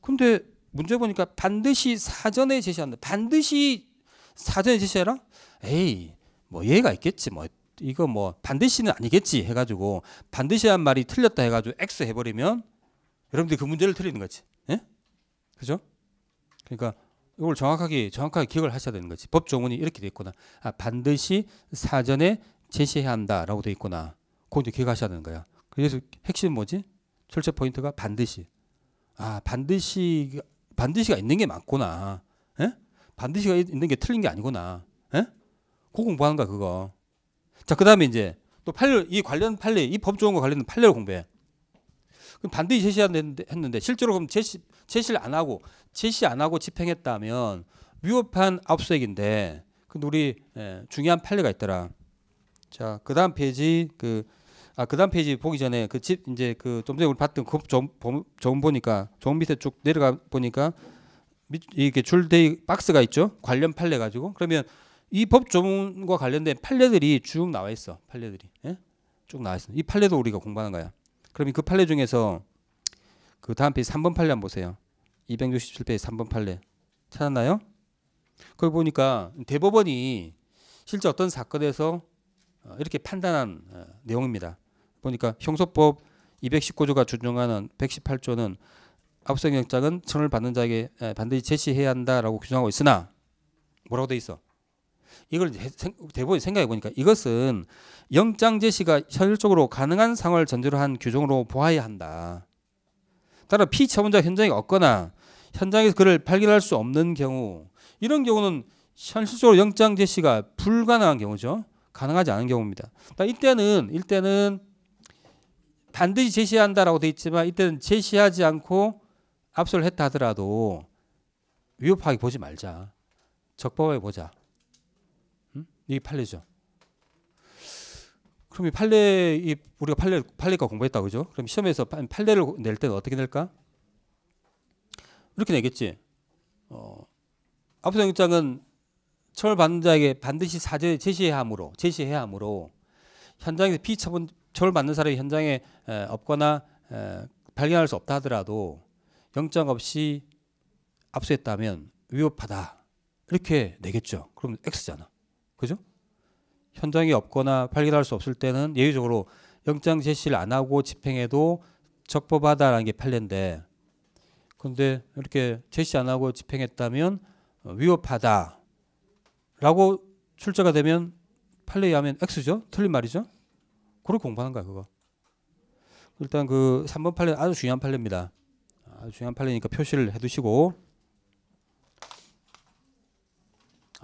근데 문제 보니까 반드시 사전에 제시한다. 반드시 사전에 제시해라? 에이 뭐 예가 있겠지 뭐 이거 뭐 반드시는 아니겠지 해가지고 반드시란 말이 틀렸다 해가지고 X 해버리면 여러분들이 그 문제를 틀리는 거지. 예? 그죠? 그러니까 이걸 정확하게 정확하게 기억을 하셔야 되는 거지. 법 조문이 이렇게 돼 있구나. 아, 반드시 사전에 제시해야 한다라고 돼 있구나. 그거 기억하셔야 되는 거야. 그래서 핵심 뭐지? 출제 포인트가 반드시. 아 반드시 반드시가 있는 게 맞구나. 예? 반드시가 있는 게 틀린 게 아니구나. 예? 그 공부하는 거야 그거. 자, 그 다음에 이제 또 판례, 이 관련 판례, 이 법조항과 관련된 판례를 공부해. 그럼 반드시 제시한야 했는데 실제로 그럼 제시, 제시를 안 하고 제시 안 하고 집행했다면 위법한 압수색인데그데 우리 예, 중요한 판례가 있더라. 자, 그 다음 페이지 그 아, 그 다음 페이지 보기 전에 그 집 이제 그 좀 전에 우리 봤던 그정 보니까 정 밑에 쭉 내려가 보니까 밑, 이게 줄대 박스가 있죠. 관련 판례 가지고 그러면 이법 조문과 관련된 판례들이 쭉 나와 있어. 판례들이 예? 쭉 나와 있어. 이 판례도 우리가 공부하는 거야. 그럼 그 판례 중에서 그 다음 페이지 3번 판례 한번 보세요. 267페이지 3번 판례 찾았나요? 그걸 보니까 대법원이 실제 어떤 사건에서 어, 이렇게 판단한 어, 내용입니다. 보니까 형소법 219조가 준정하는 118조는 압수수색영장은 처을 받는 자에게 반드시 제시해야 한다라고 규정하고 있으나 뭐라고 돼 있어? 이걸 대부분 생각해 보니까 이것은 영장 제시가 현실적으로 가능한 상황을 전제로 한 규정으로 보아야 한다. 따라 피처분자 현장에 없거나 현장에서 그를 발견할 수 없는 경우 이런 경우는 현실적으로 영장 제시가 불가능한 경우죠. 가능하지 않은 경우입니다. 이때는 일때는 반드시 제시한다라고 돼 있지만 이때는 제시하지 않고 압수를 했다 하더라도 위협하게 보지 말자. 적법하게 보자. 이게 판례죠. 그럼 이 판례 이 우리가 판례 판례가 공부했다 그죠? 그럼 시험에서 판례를 낼 때는 어떻게 낼까? 이렇게 내겠지. 어, 압수영장은 처벌받는 자에게 반드시 사죄 제시해야 하므로 제시해야 하므로 현장에서 피 처분 처벌받는 사람이 현장에 에, 없거나 에, 발견할 수 없다 하더라도 영장 없이 압수했다면 위법하다 이렇게 내겠죠. 그럼 X잖아. 그죠? 현장이 없거나 발견할 수 없을 때는 예외적으로 영장 제시를 안 하고 집행해도 적법하다라는 게 판례인데 근데 이렇게 제시 안 하고 집행했다면 어, 위법하다라고 출제가 되면 판례에 하면 X죠? 틀린 말이죠? 그걸 공부하는 거야 그거 일단 그 3번 판례 아주 중요한 판례입니다 아주 중요한 판례니까 표시를 해두시고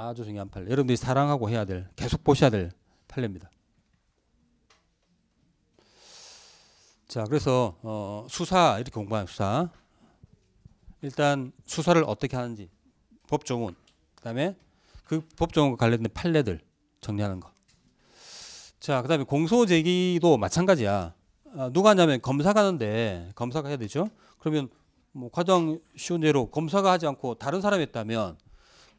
아주 중요한 판례. 여러분들이 사랑하고 해야 될 계속 보셔야 될 판례입니다. 자, 그래서 어, 수사 이렇게 공부한 수사. 일단 수사를 어떻게 하는지 법조문. 그다음에 그 법조문과 관련된 판례들 정리하는 거. 자, 그다음에 공소 제기도 마찬가지야. 아, 누가 하냐면 검사가 하는데 검사가 해야 되죠. 그러면 뭐 가장 쉬운 예로 검사가 하지 않고 다른 사람이 했다면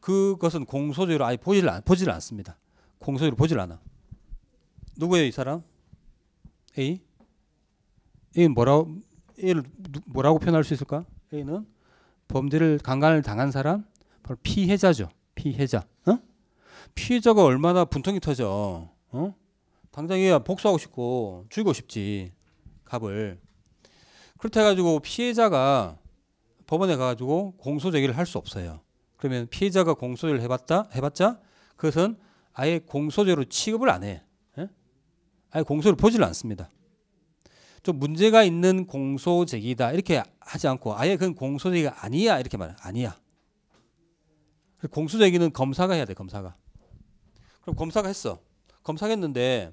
그것은 공소죄로 아예 보질, 않, 보질 않습니다. 공소죄로 보질 않아. 누구예요, 이 사람? A? A는 뭐라고, A를 뭐라고 표현할 수 있을까? A는 범죄를 강간을 당한 사람, 바로 피해자죠. 피해자. 어? 피해자가 얼마나 분통이 터져. 어? 당장 얘가 복수하고 싶고 죽이고 싶지. 갑을. 그렇다 해가지고 피해자가 법원에 가가지고 공소 제기를 할 수 없어요. 그러면 피해자가 공소를 해봤다 해봤자 그것은 아예 공소제로 취급을 안 해. 예? 아예 공소를 보지를 않습니다. 좀 문제가 있는 공소제기다 이렇게 하지 않고 아예 그건 공소제기가 아니야 이렇게 말해 아니야. 공소제기는 검사가 해야 돼 검사가. 그럼 검사가 했어. 검사 했는데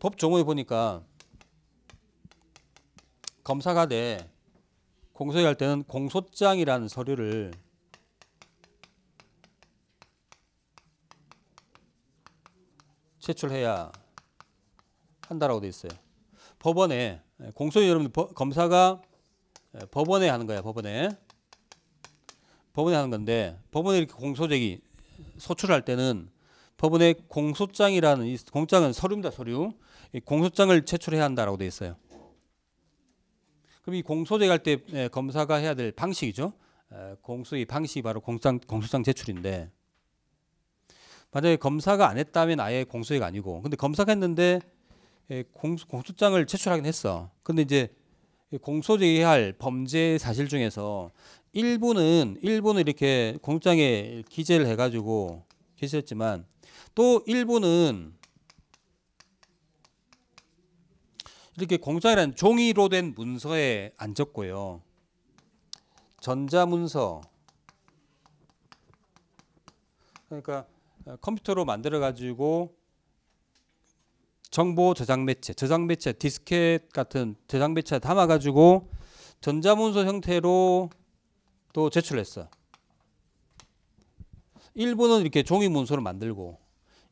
법조문에 보니까 검사가 돼 공소할 때는 공소장이라는 서류를 제출해야 한다라고 돼 있어요. 법원에 공소인 여러분 검사가 예, 법원에 하는 거야 법원에 법원에 하는 건데 법원에 이렇게 공소 제기 소출할 때는 법원에 공소장이라는 이 공장은 서류입니다 서류 공소장을 제출해야 한다라고 돼 있어요. 그럼 이 공소 제기할 때 예, 검사가 해야 될 방식이죠. 예, 공소의 방식이 바로 공장, 공소장 제출인데 만약에 검사가 안 했다면 아예 공소가 아니고 근데 검사가 했는데 예, 공수, 공소장을 제출하긴 했어. 근데 이제 공소제기할 범죄 사실 중에서 일부는 일부는 이렇게 공소장에 기재를 해가지고 계셨지만또 일부는 이렇게 공장이라는 종이로 된 문서에 앉았고요 전자문서 그러니까 어, 컴퓨터로 만들어 가지고 정보 저장 매체, 저장 매체 디스켓 같은 저장 매체에 담아 가지고 전자문서 형태로 또 제출했어. 일부는 이렇게 종이 문서로 만들고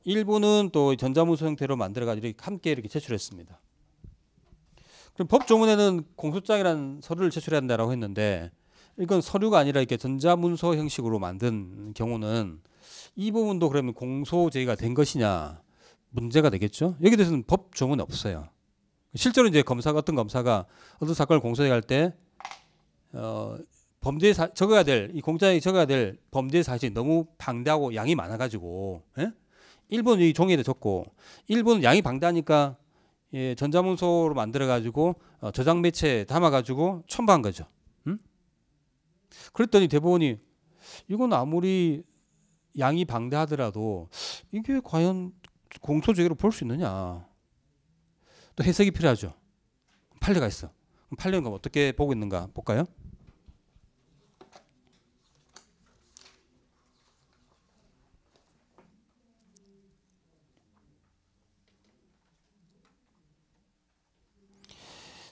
일부는 또 전자문서 형태로 만들어 가지고 함께 이렇게 제출했습니다. 그럼 법조문에는 공소장이라는 서류를 제출 한다라고 했는데 이건 서류가 아니라 이렇게 전자문서 형식으로 만든 경우는 이 부분도 그러면 공소 제기가 된 것이냐 문제가 되겠죠. 여기 대해서는 법조문 없어요. 실제로 이제 검사가 어떤 검사가 어떤 사건을 공소해갈 때 어, 범죄 사, 적어야 될 이 공자에 적어야 될 범죄 사실 너무 방대하고 양이 많아가지고 예? 일본이 종이에다 적고 일본 양이 방대하니까 예, 전자문서로 만들어가지고 어, 저장 매체에 담아가지고 첨부한 거죠. 음? 그랬더니 대법원이 이건 아무리 양이 방대하더라도 이게 과연 공소제기로볼 수 있느냐. 또 해석이 필요하죠. 판례가 있어. 판례는 어떻게 보고 있는가 볼까요?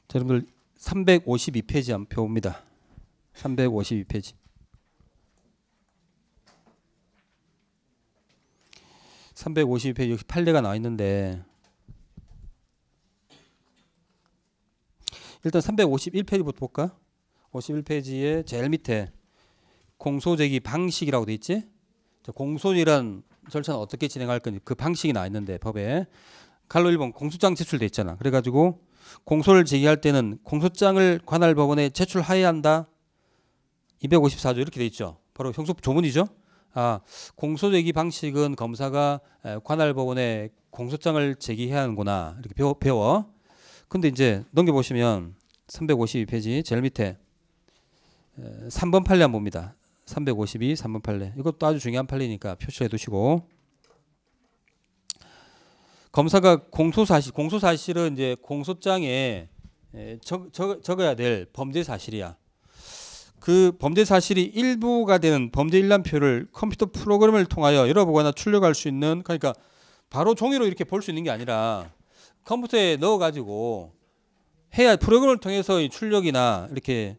자, 여러분들 352페이지 한번펴봅니다 352페이지. 3 5 0지 68대가 나와 있는데 일단 351페이지부터 볼까? 51페이지에 제일 밑에 공소제기 방식이라고 돼 있지? 공소제란 절차는 어떻게 진행할 건지 그 방식이 나와 있는데 법에 칼로 1번 공소장 제출돼 있잖아. 그래가지고 공소를 제기할 때는 공소장을 관할 법원에 제출하여야 한다. 254조 이렇게 돼 있죠. 바로 형소 조문이죠. 아, 공소제기 방식은 검사가 관할 법원에 공소장을 제기해야 하는구나 이렇게 배워, 배워. 근데 이제 넘겨보시면 352페이지 제일 밑에 3번 판례 한번 봅니다. 352, 3번 판례. 이것도 아주 중요한 판례니까 표시해 두시고. 검사가 공소 사실, 공소 사실은 이제 공소장에 적, 적, 적어야 될 범죄 사실이야. 그 범죄 사실이 일부가 되는 범죄 일람표를 컴퓨터 프로그램을 통하여 열어보거나 출력할 수 있는 그러니까 바로 종이로 이렇게 볼 수 있는 게 아니라 컴퓨터에 넣어가지고 해야 프로그램을 통해서 이 출력이나 이렇게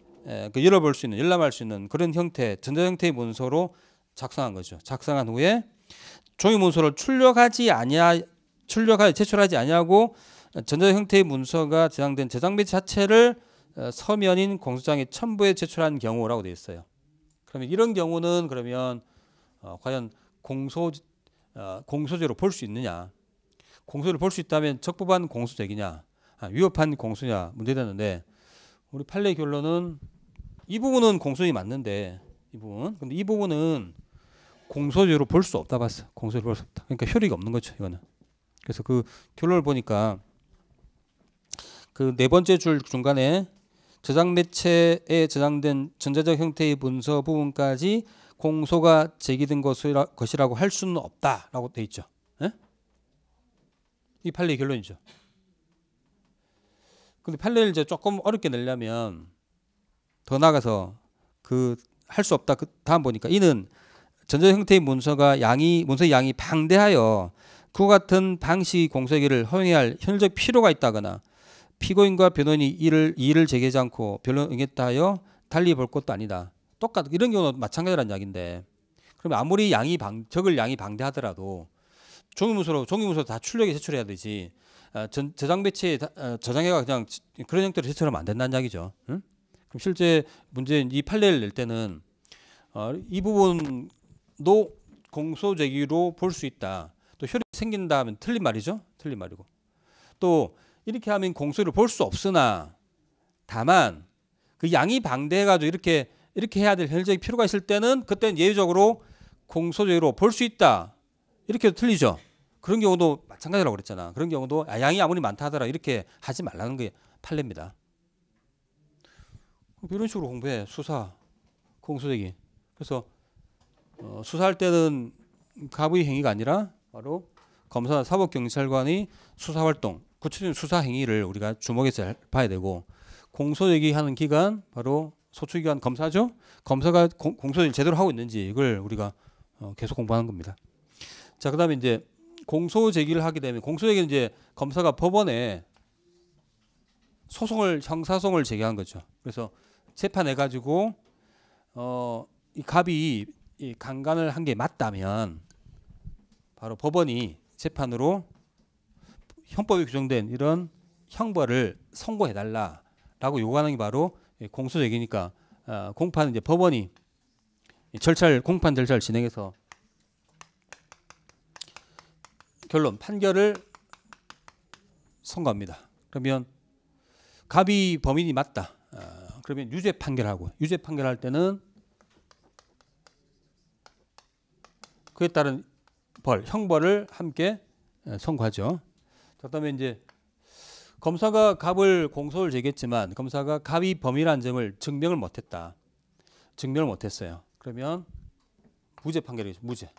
그 열어볼 수 있는 열람할 수 있는 그런 형태 전자 형태의 문서로 작성한 거죠. 작성한 후에 종이 문서를 출력하지 아니하 출력하여 제출하지 아니하고 전자 형태의 문서가 저장된 저장 매체 자체를 서면인 어, 공소장이 첨부해 제출한 경우라고 되어 있어요. 그러면 이런 경우는 그러면 어, 과연 공소 어, 공소죄로 볼 수 있느냐? 공소를 볼수 있다면 적법한 공소죄이냐? 아, 위협한 공소냐 문제되는데 우리 판례 결론은 이 부분은 공소이 맞는데 이 부분 근데 이 부분은 공소죄로 볼 수 없다 봤어 공소죄볼수 없다 그러니까 효력이 없는 거죠 이거는 그래서 그 결론을 보니까 그 네 번째 줄 중간에 저장 매체에 저장된 전자적 형태의 문서 부분까지 공소가 제기된 것이라, 고할 수는 없다라고 돼 있죠. 에? 예? 이 판례의 결론이죠. 근데 판례를 이제 조금 어렵게 내려면 더 나가서 그 할 수 없다 그 다음 보니까 이는 전자 형태의 문서가 양이 문서의 양이 방대하여 그 같은 방식 공세기를 허용해야 할 현실적 필요가 있다거나 피고인과 변호인이 이를 이를 제기하지 않고 변론 의견에 하여 달리 볼 것도 아니다. 똑같 이런 경우는 마찬가지란 이야기인데 그럼 아무리 양이 방 적을 양이 방대하더라도 종이문서로 종이문서 다출력이 제출해야 되지 어, 전, 저장 배치 어, 저장해가 그냥 그런 형태로 제출하면 안 된다는 이야기죠. 응? 그럼 실제 문제 이 판례를 낼 때는 어, 이 부분도 공소 제기로 볼 수 있다. 또 효력이 생긴다 면 틀린 말이죠. 틀린 말이고 또 이렇게 하면 공소를 볼 수 없으나 다만 그 양이 방대해가지고 이렇게 이렇게 해야 될 현실적인 필요가 있을 때는 그때는 예외적으로 공소죄로 볼 수 있다 이렇게도 틀리죠. 그런 경우도 마찬가지라고 그랬잖아. 그런 경우도 아, 양이 아무리 많다 하더라 이렇게 하지 말라는 게 판례입니다. 이런 식으로 공부해 수사 공소되기. 그래서 어, 수사할 때는 가부의 행위가 아니라 바로 검사 사법경찰관이 수사활동 구체적인 수사 행위를 우리가 주목해서 봐야 되고 공소 제기하는 기간 바로 소추기간 검사죠. 검사가 공소 를 제대로 하고 있는지 이걸 우리가 어, 계속 공부하는 겁니다. 자 그다음에 이제 공소 제기를 하게 되면 공소 제기는 이제 검사가 법원에 소송을 형사송을 제기한 거죠. 그래서 재판해 가지고 어 이 갑이 이 강간을 한 게 맞다면 바로 법원이 재판으로 형법에 규정된 이런 형벌을 선고해달라라고 요구하는 게 바로 공소제기니까 어, 공판 이제 법원이 절차를 공판 절차를 진행해서 결론 판결을 선고합니다. 그러면 갑이 범인이 맞다. 어, 그러면 유죄 판결하고 유죄 판결할 때는 그에 따른 벌 형벌을 함께 어, 선고하죠. 그다음에 이제 검사가 갑을 공소를 제기했지만 검사가 갑이 범위이라는 점을 증명을 못했다. 증명을 못했어요. 그러면 무죄 판결이죠. 무죄.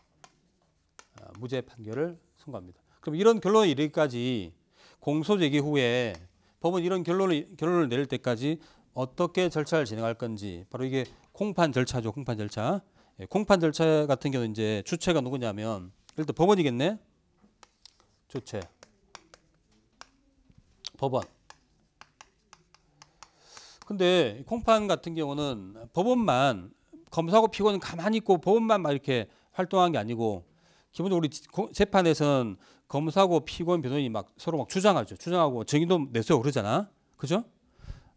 아, 무죄 판결을 선고합니다. 그럼 이런 결론이 이르기까지 공소 제기 후에 법은 이런 결론을 결론을 내릴 때까지 어떻게 절차를 진행할 건지 바로 이게 공판 절차죠. 공판 절차. 예, 공판 절차 같은 경우는 이제 주체가 누구냐면 일단 법원이겠네. 주체. 법원. 근데 콩판 같은 경우는 법원만 검사하고 피고는 가만히 있고 법원만 막 이렇게 활동한 게 아니고 기본적으로 우리 재판에서는 검사하고 피고인 변호인이 막 서로 막 주장하죠. 주장하고 뭐 증인도 내세요 그러잖아. 그죠?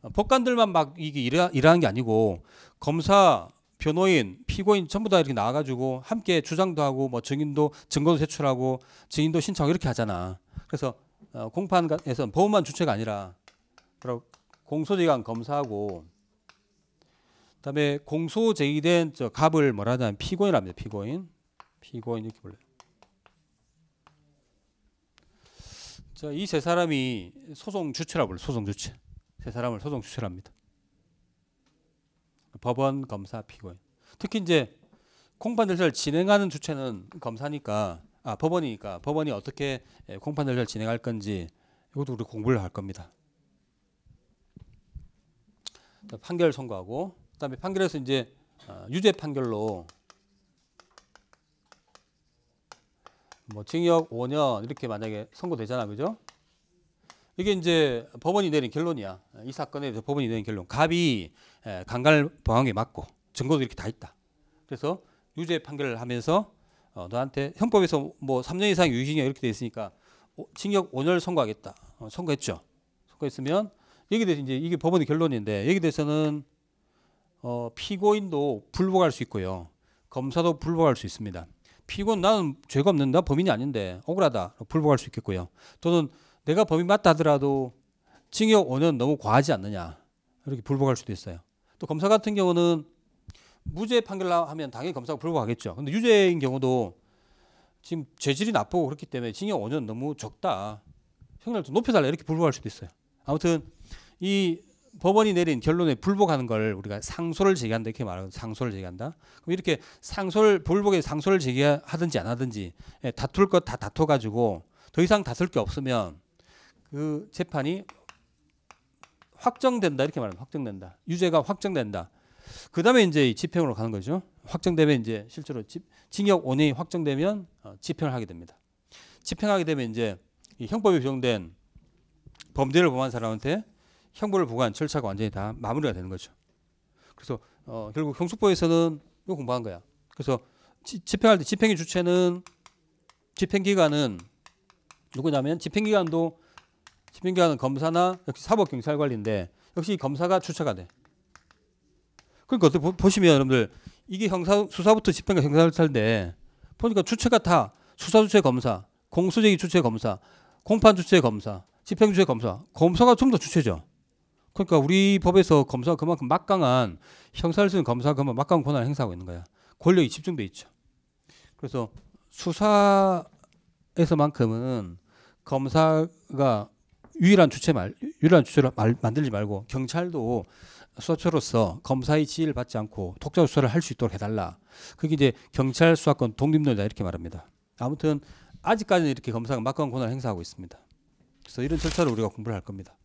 어, 법관들만 막 이게 일하, 일하는 게 아니고 검사, 변호인, 피고인 전부 다 이렇게 나와가지고 함께 주장도 하고 뭐 증인도 증거도 제출하고 증인도 신청 이렇게 하잖아. 그래서 어, 공판에서는 법원만 주체가 아니라 공소기관 검사하고 그다음에 공소 제기된 저 갑을 뭐라 하냐면 피고인이랍니다. 피고인. 피고인 이렇게 불러요. 자, 이세 사람이 소송 주체라고 불러요. 소송 주체. 세 사람을 소송 주체랍니다. 법원, 검사, 피고인. 특히 이제 공판 절차를 진행하는 주체는 검사니까 아 법원이니까 법원이 어떻게 예, 공판을 진행할 건지 이것도 우리 공부를 할 겁니다. 판결 선고하고 그다음에 판결에서 이제 아, 유죄 판결로 뭐 징역 5년 이렇게 만약에 선고되잖아 그죠? 이게 이제 법원이 내린 결론이야. 이 사건에 대해서 법원이 내린 결론. 갑이 강간을 범한 게 맞고 증거도 이렇게 다 있다. 그래서 유죄 판결을 하면서 어, 너한테 형법에서 뭐 3년 이상 유기징역 이렇게 돼 있으니까 오, 징역 5년을 선고하겠다. 어, 선고했죠. 선고했으면 여기 대해서 이제 이게 법원의 결론인데 여기 대해서는 어, 피고인도 불복할 수 있고요. 검사도 불복할 수 있습니다. 피고는 나는 죄가 없는다 범인이 아닌데 억울하다 불복할 수 있겠고요. 또는 내가 범인 맞다 하더라도 징역 5년 너무 과하지 않느냐 이렇게 불복할 수도 있어요. 또 검사 같은 경우는 무죄 판결하면 당연히 검사가 불구하겠죠. 근데 유죄인 경우도 지금 재질이 나쁘고 그렇기 때문에 징역 5년 너무 적다. 형량을 좀 높여달라 이렇게 불구할 수도 있어요. 아무튼 이 법원이 내린 결론에 불복하는 걸 우리가 상소를 제기한다 이렇게 말하는 상소를 제기한다. 그럼 이렇게 상소를 불복에 상소를 제기하든지 안 하든지 예, 다툴 것 다 다퉈 가지고 더 이상 다툴 게 없으면 그 재판이 확정된다 이렇게 말하면 확정된다. 유죄가 확정된다. 그 다음에 이제 집행으로 가는 거죠. 확정되면 이제 실제로 집, 징역 원인이 확정되면 어, 집행을 하게 됩니다. 집행하게 되면 이제 형법에 규정된 범죄를 범한 사람한테 형벌을 부과한 절차가 완전히 다 마무리가 되는 거죠. 그래서 어, 결국 형수법에서는 이거 공부한 거야. 그래서 지, 집행할 때 집행의 주체는 집행기관은 누구냐면 집행기관도 집행기관은 검사나 역시 사법경찰관리인데 역시 검사가 주체가 돼. 그러니까 어떻게 보시면 여러분들 이게 형사 수사부터 집행과 형사 를차인데 보니까 주체가 다 수사 주체 검사, 공소제기 주체 검사, 공판 주체 검사, 집행 주체 검사, 검사가 좀 더 주체죠. 그러니까 우리 법에서 검사가 그만큼 막강한 형사를 쓰는 검사가 그만 큼 막강한 권한을 행사하고 있는 거야. 권력이 집중돼 있죠. 그래서 수사에서만큼은 검사가 유일한 주체 말 유일한 주체를 말, 만들지 말고 경찰도 수사처로서 검사의 지휘를 받지 않고 독자 수사를 할 수 있도록 해달라. 그게 이제 경찰 수사권 독립론이다 이렇게 말합니다. 아무튼 아직까지는 이렇게 검사가 막강한 권한을 행사하고 있습니다. 그래서 이런 절차를 우리가 공부를 할 겁니다.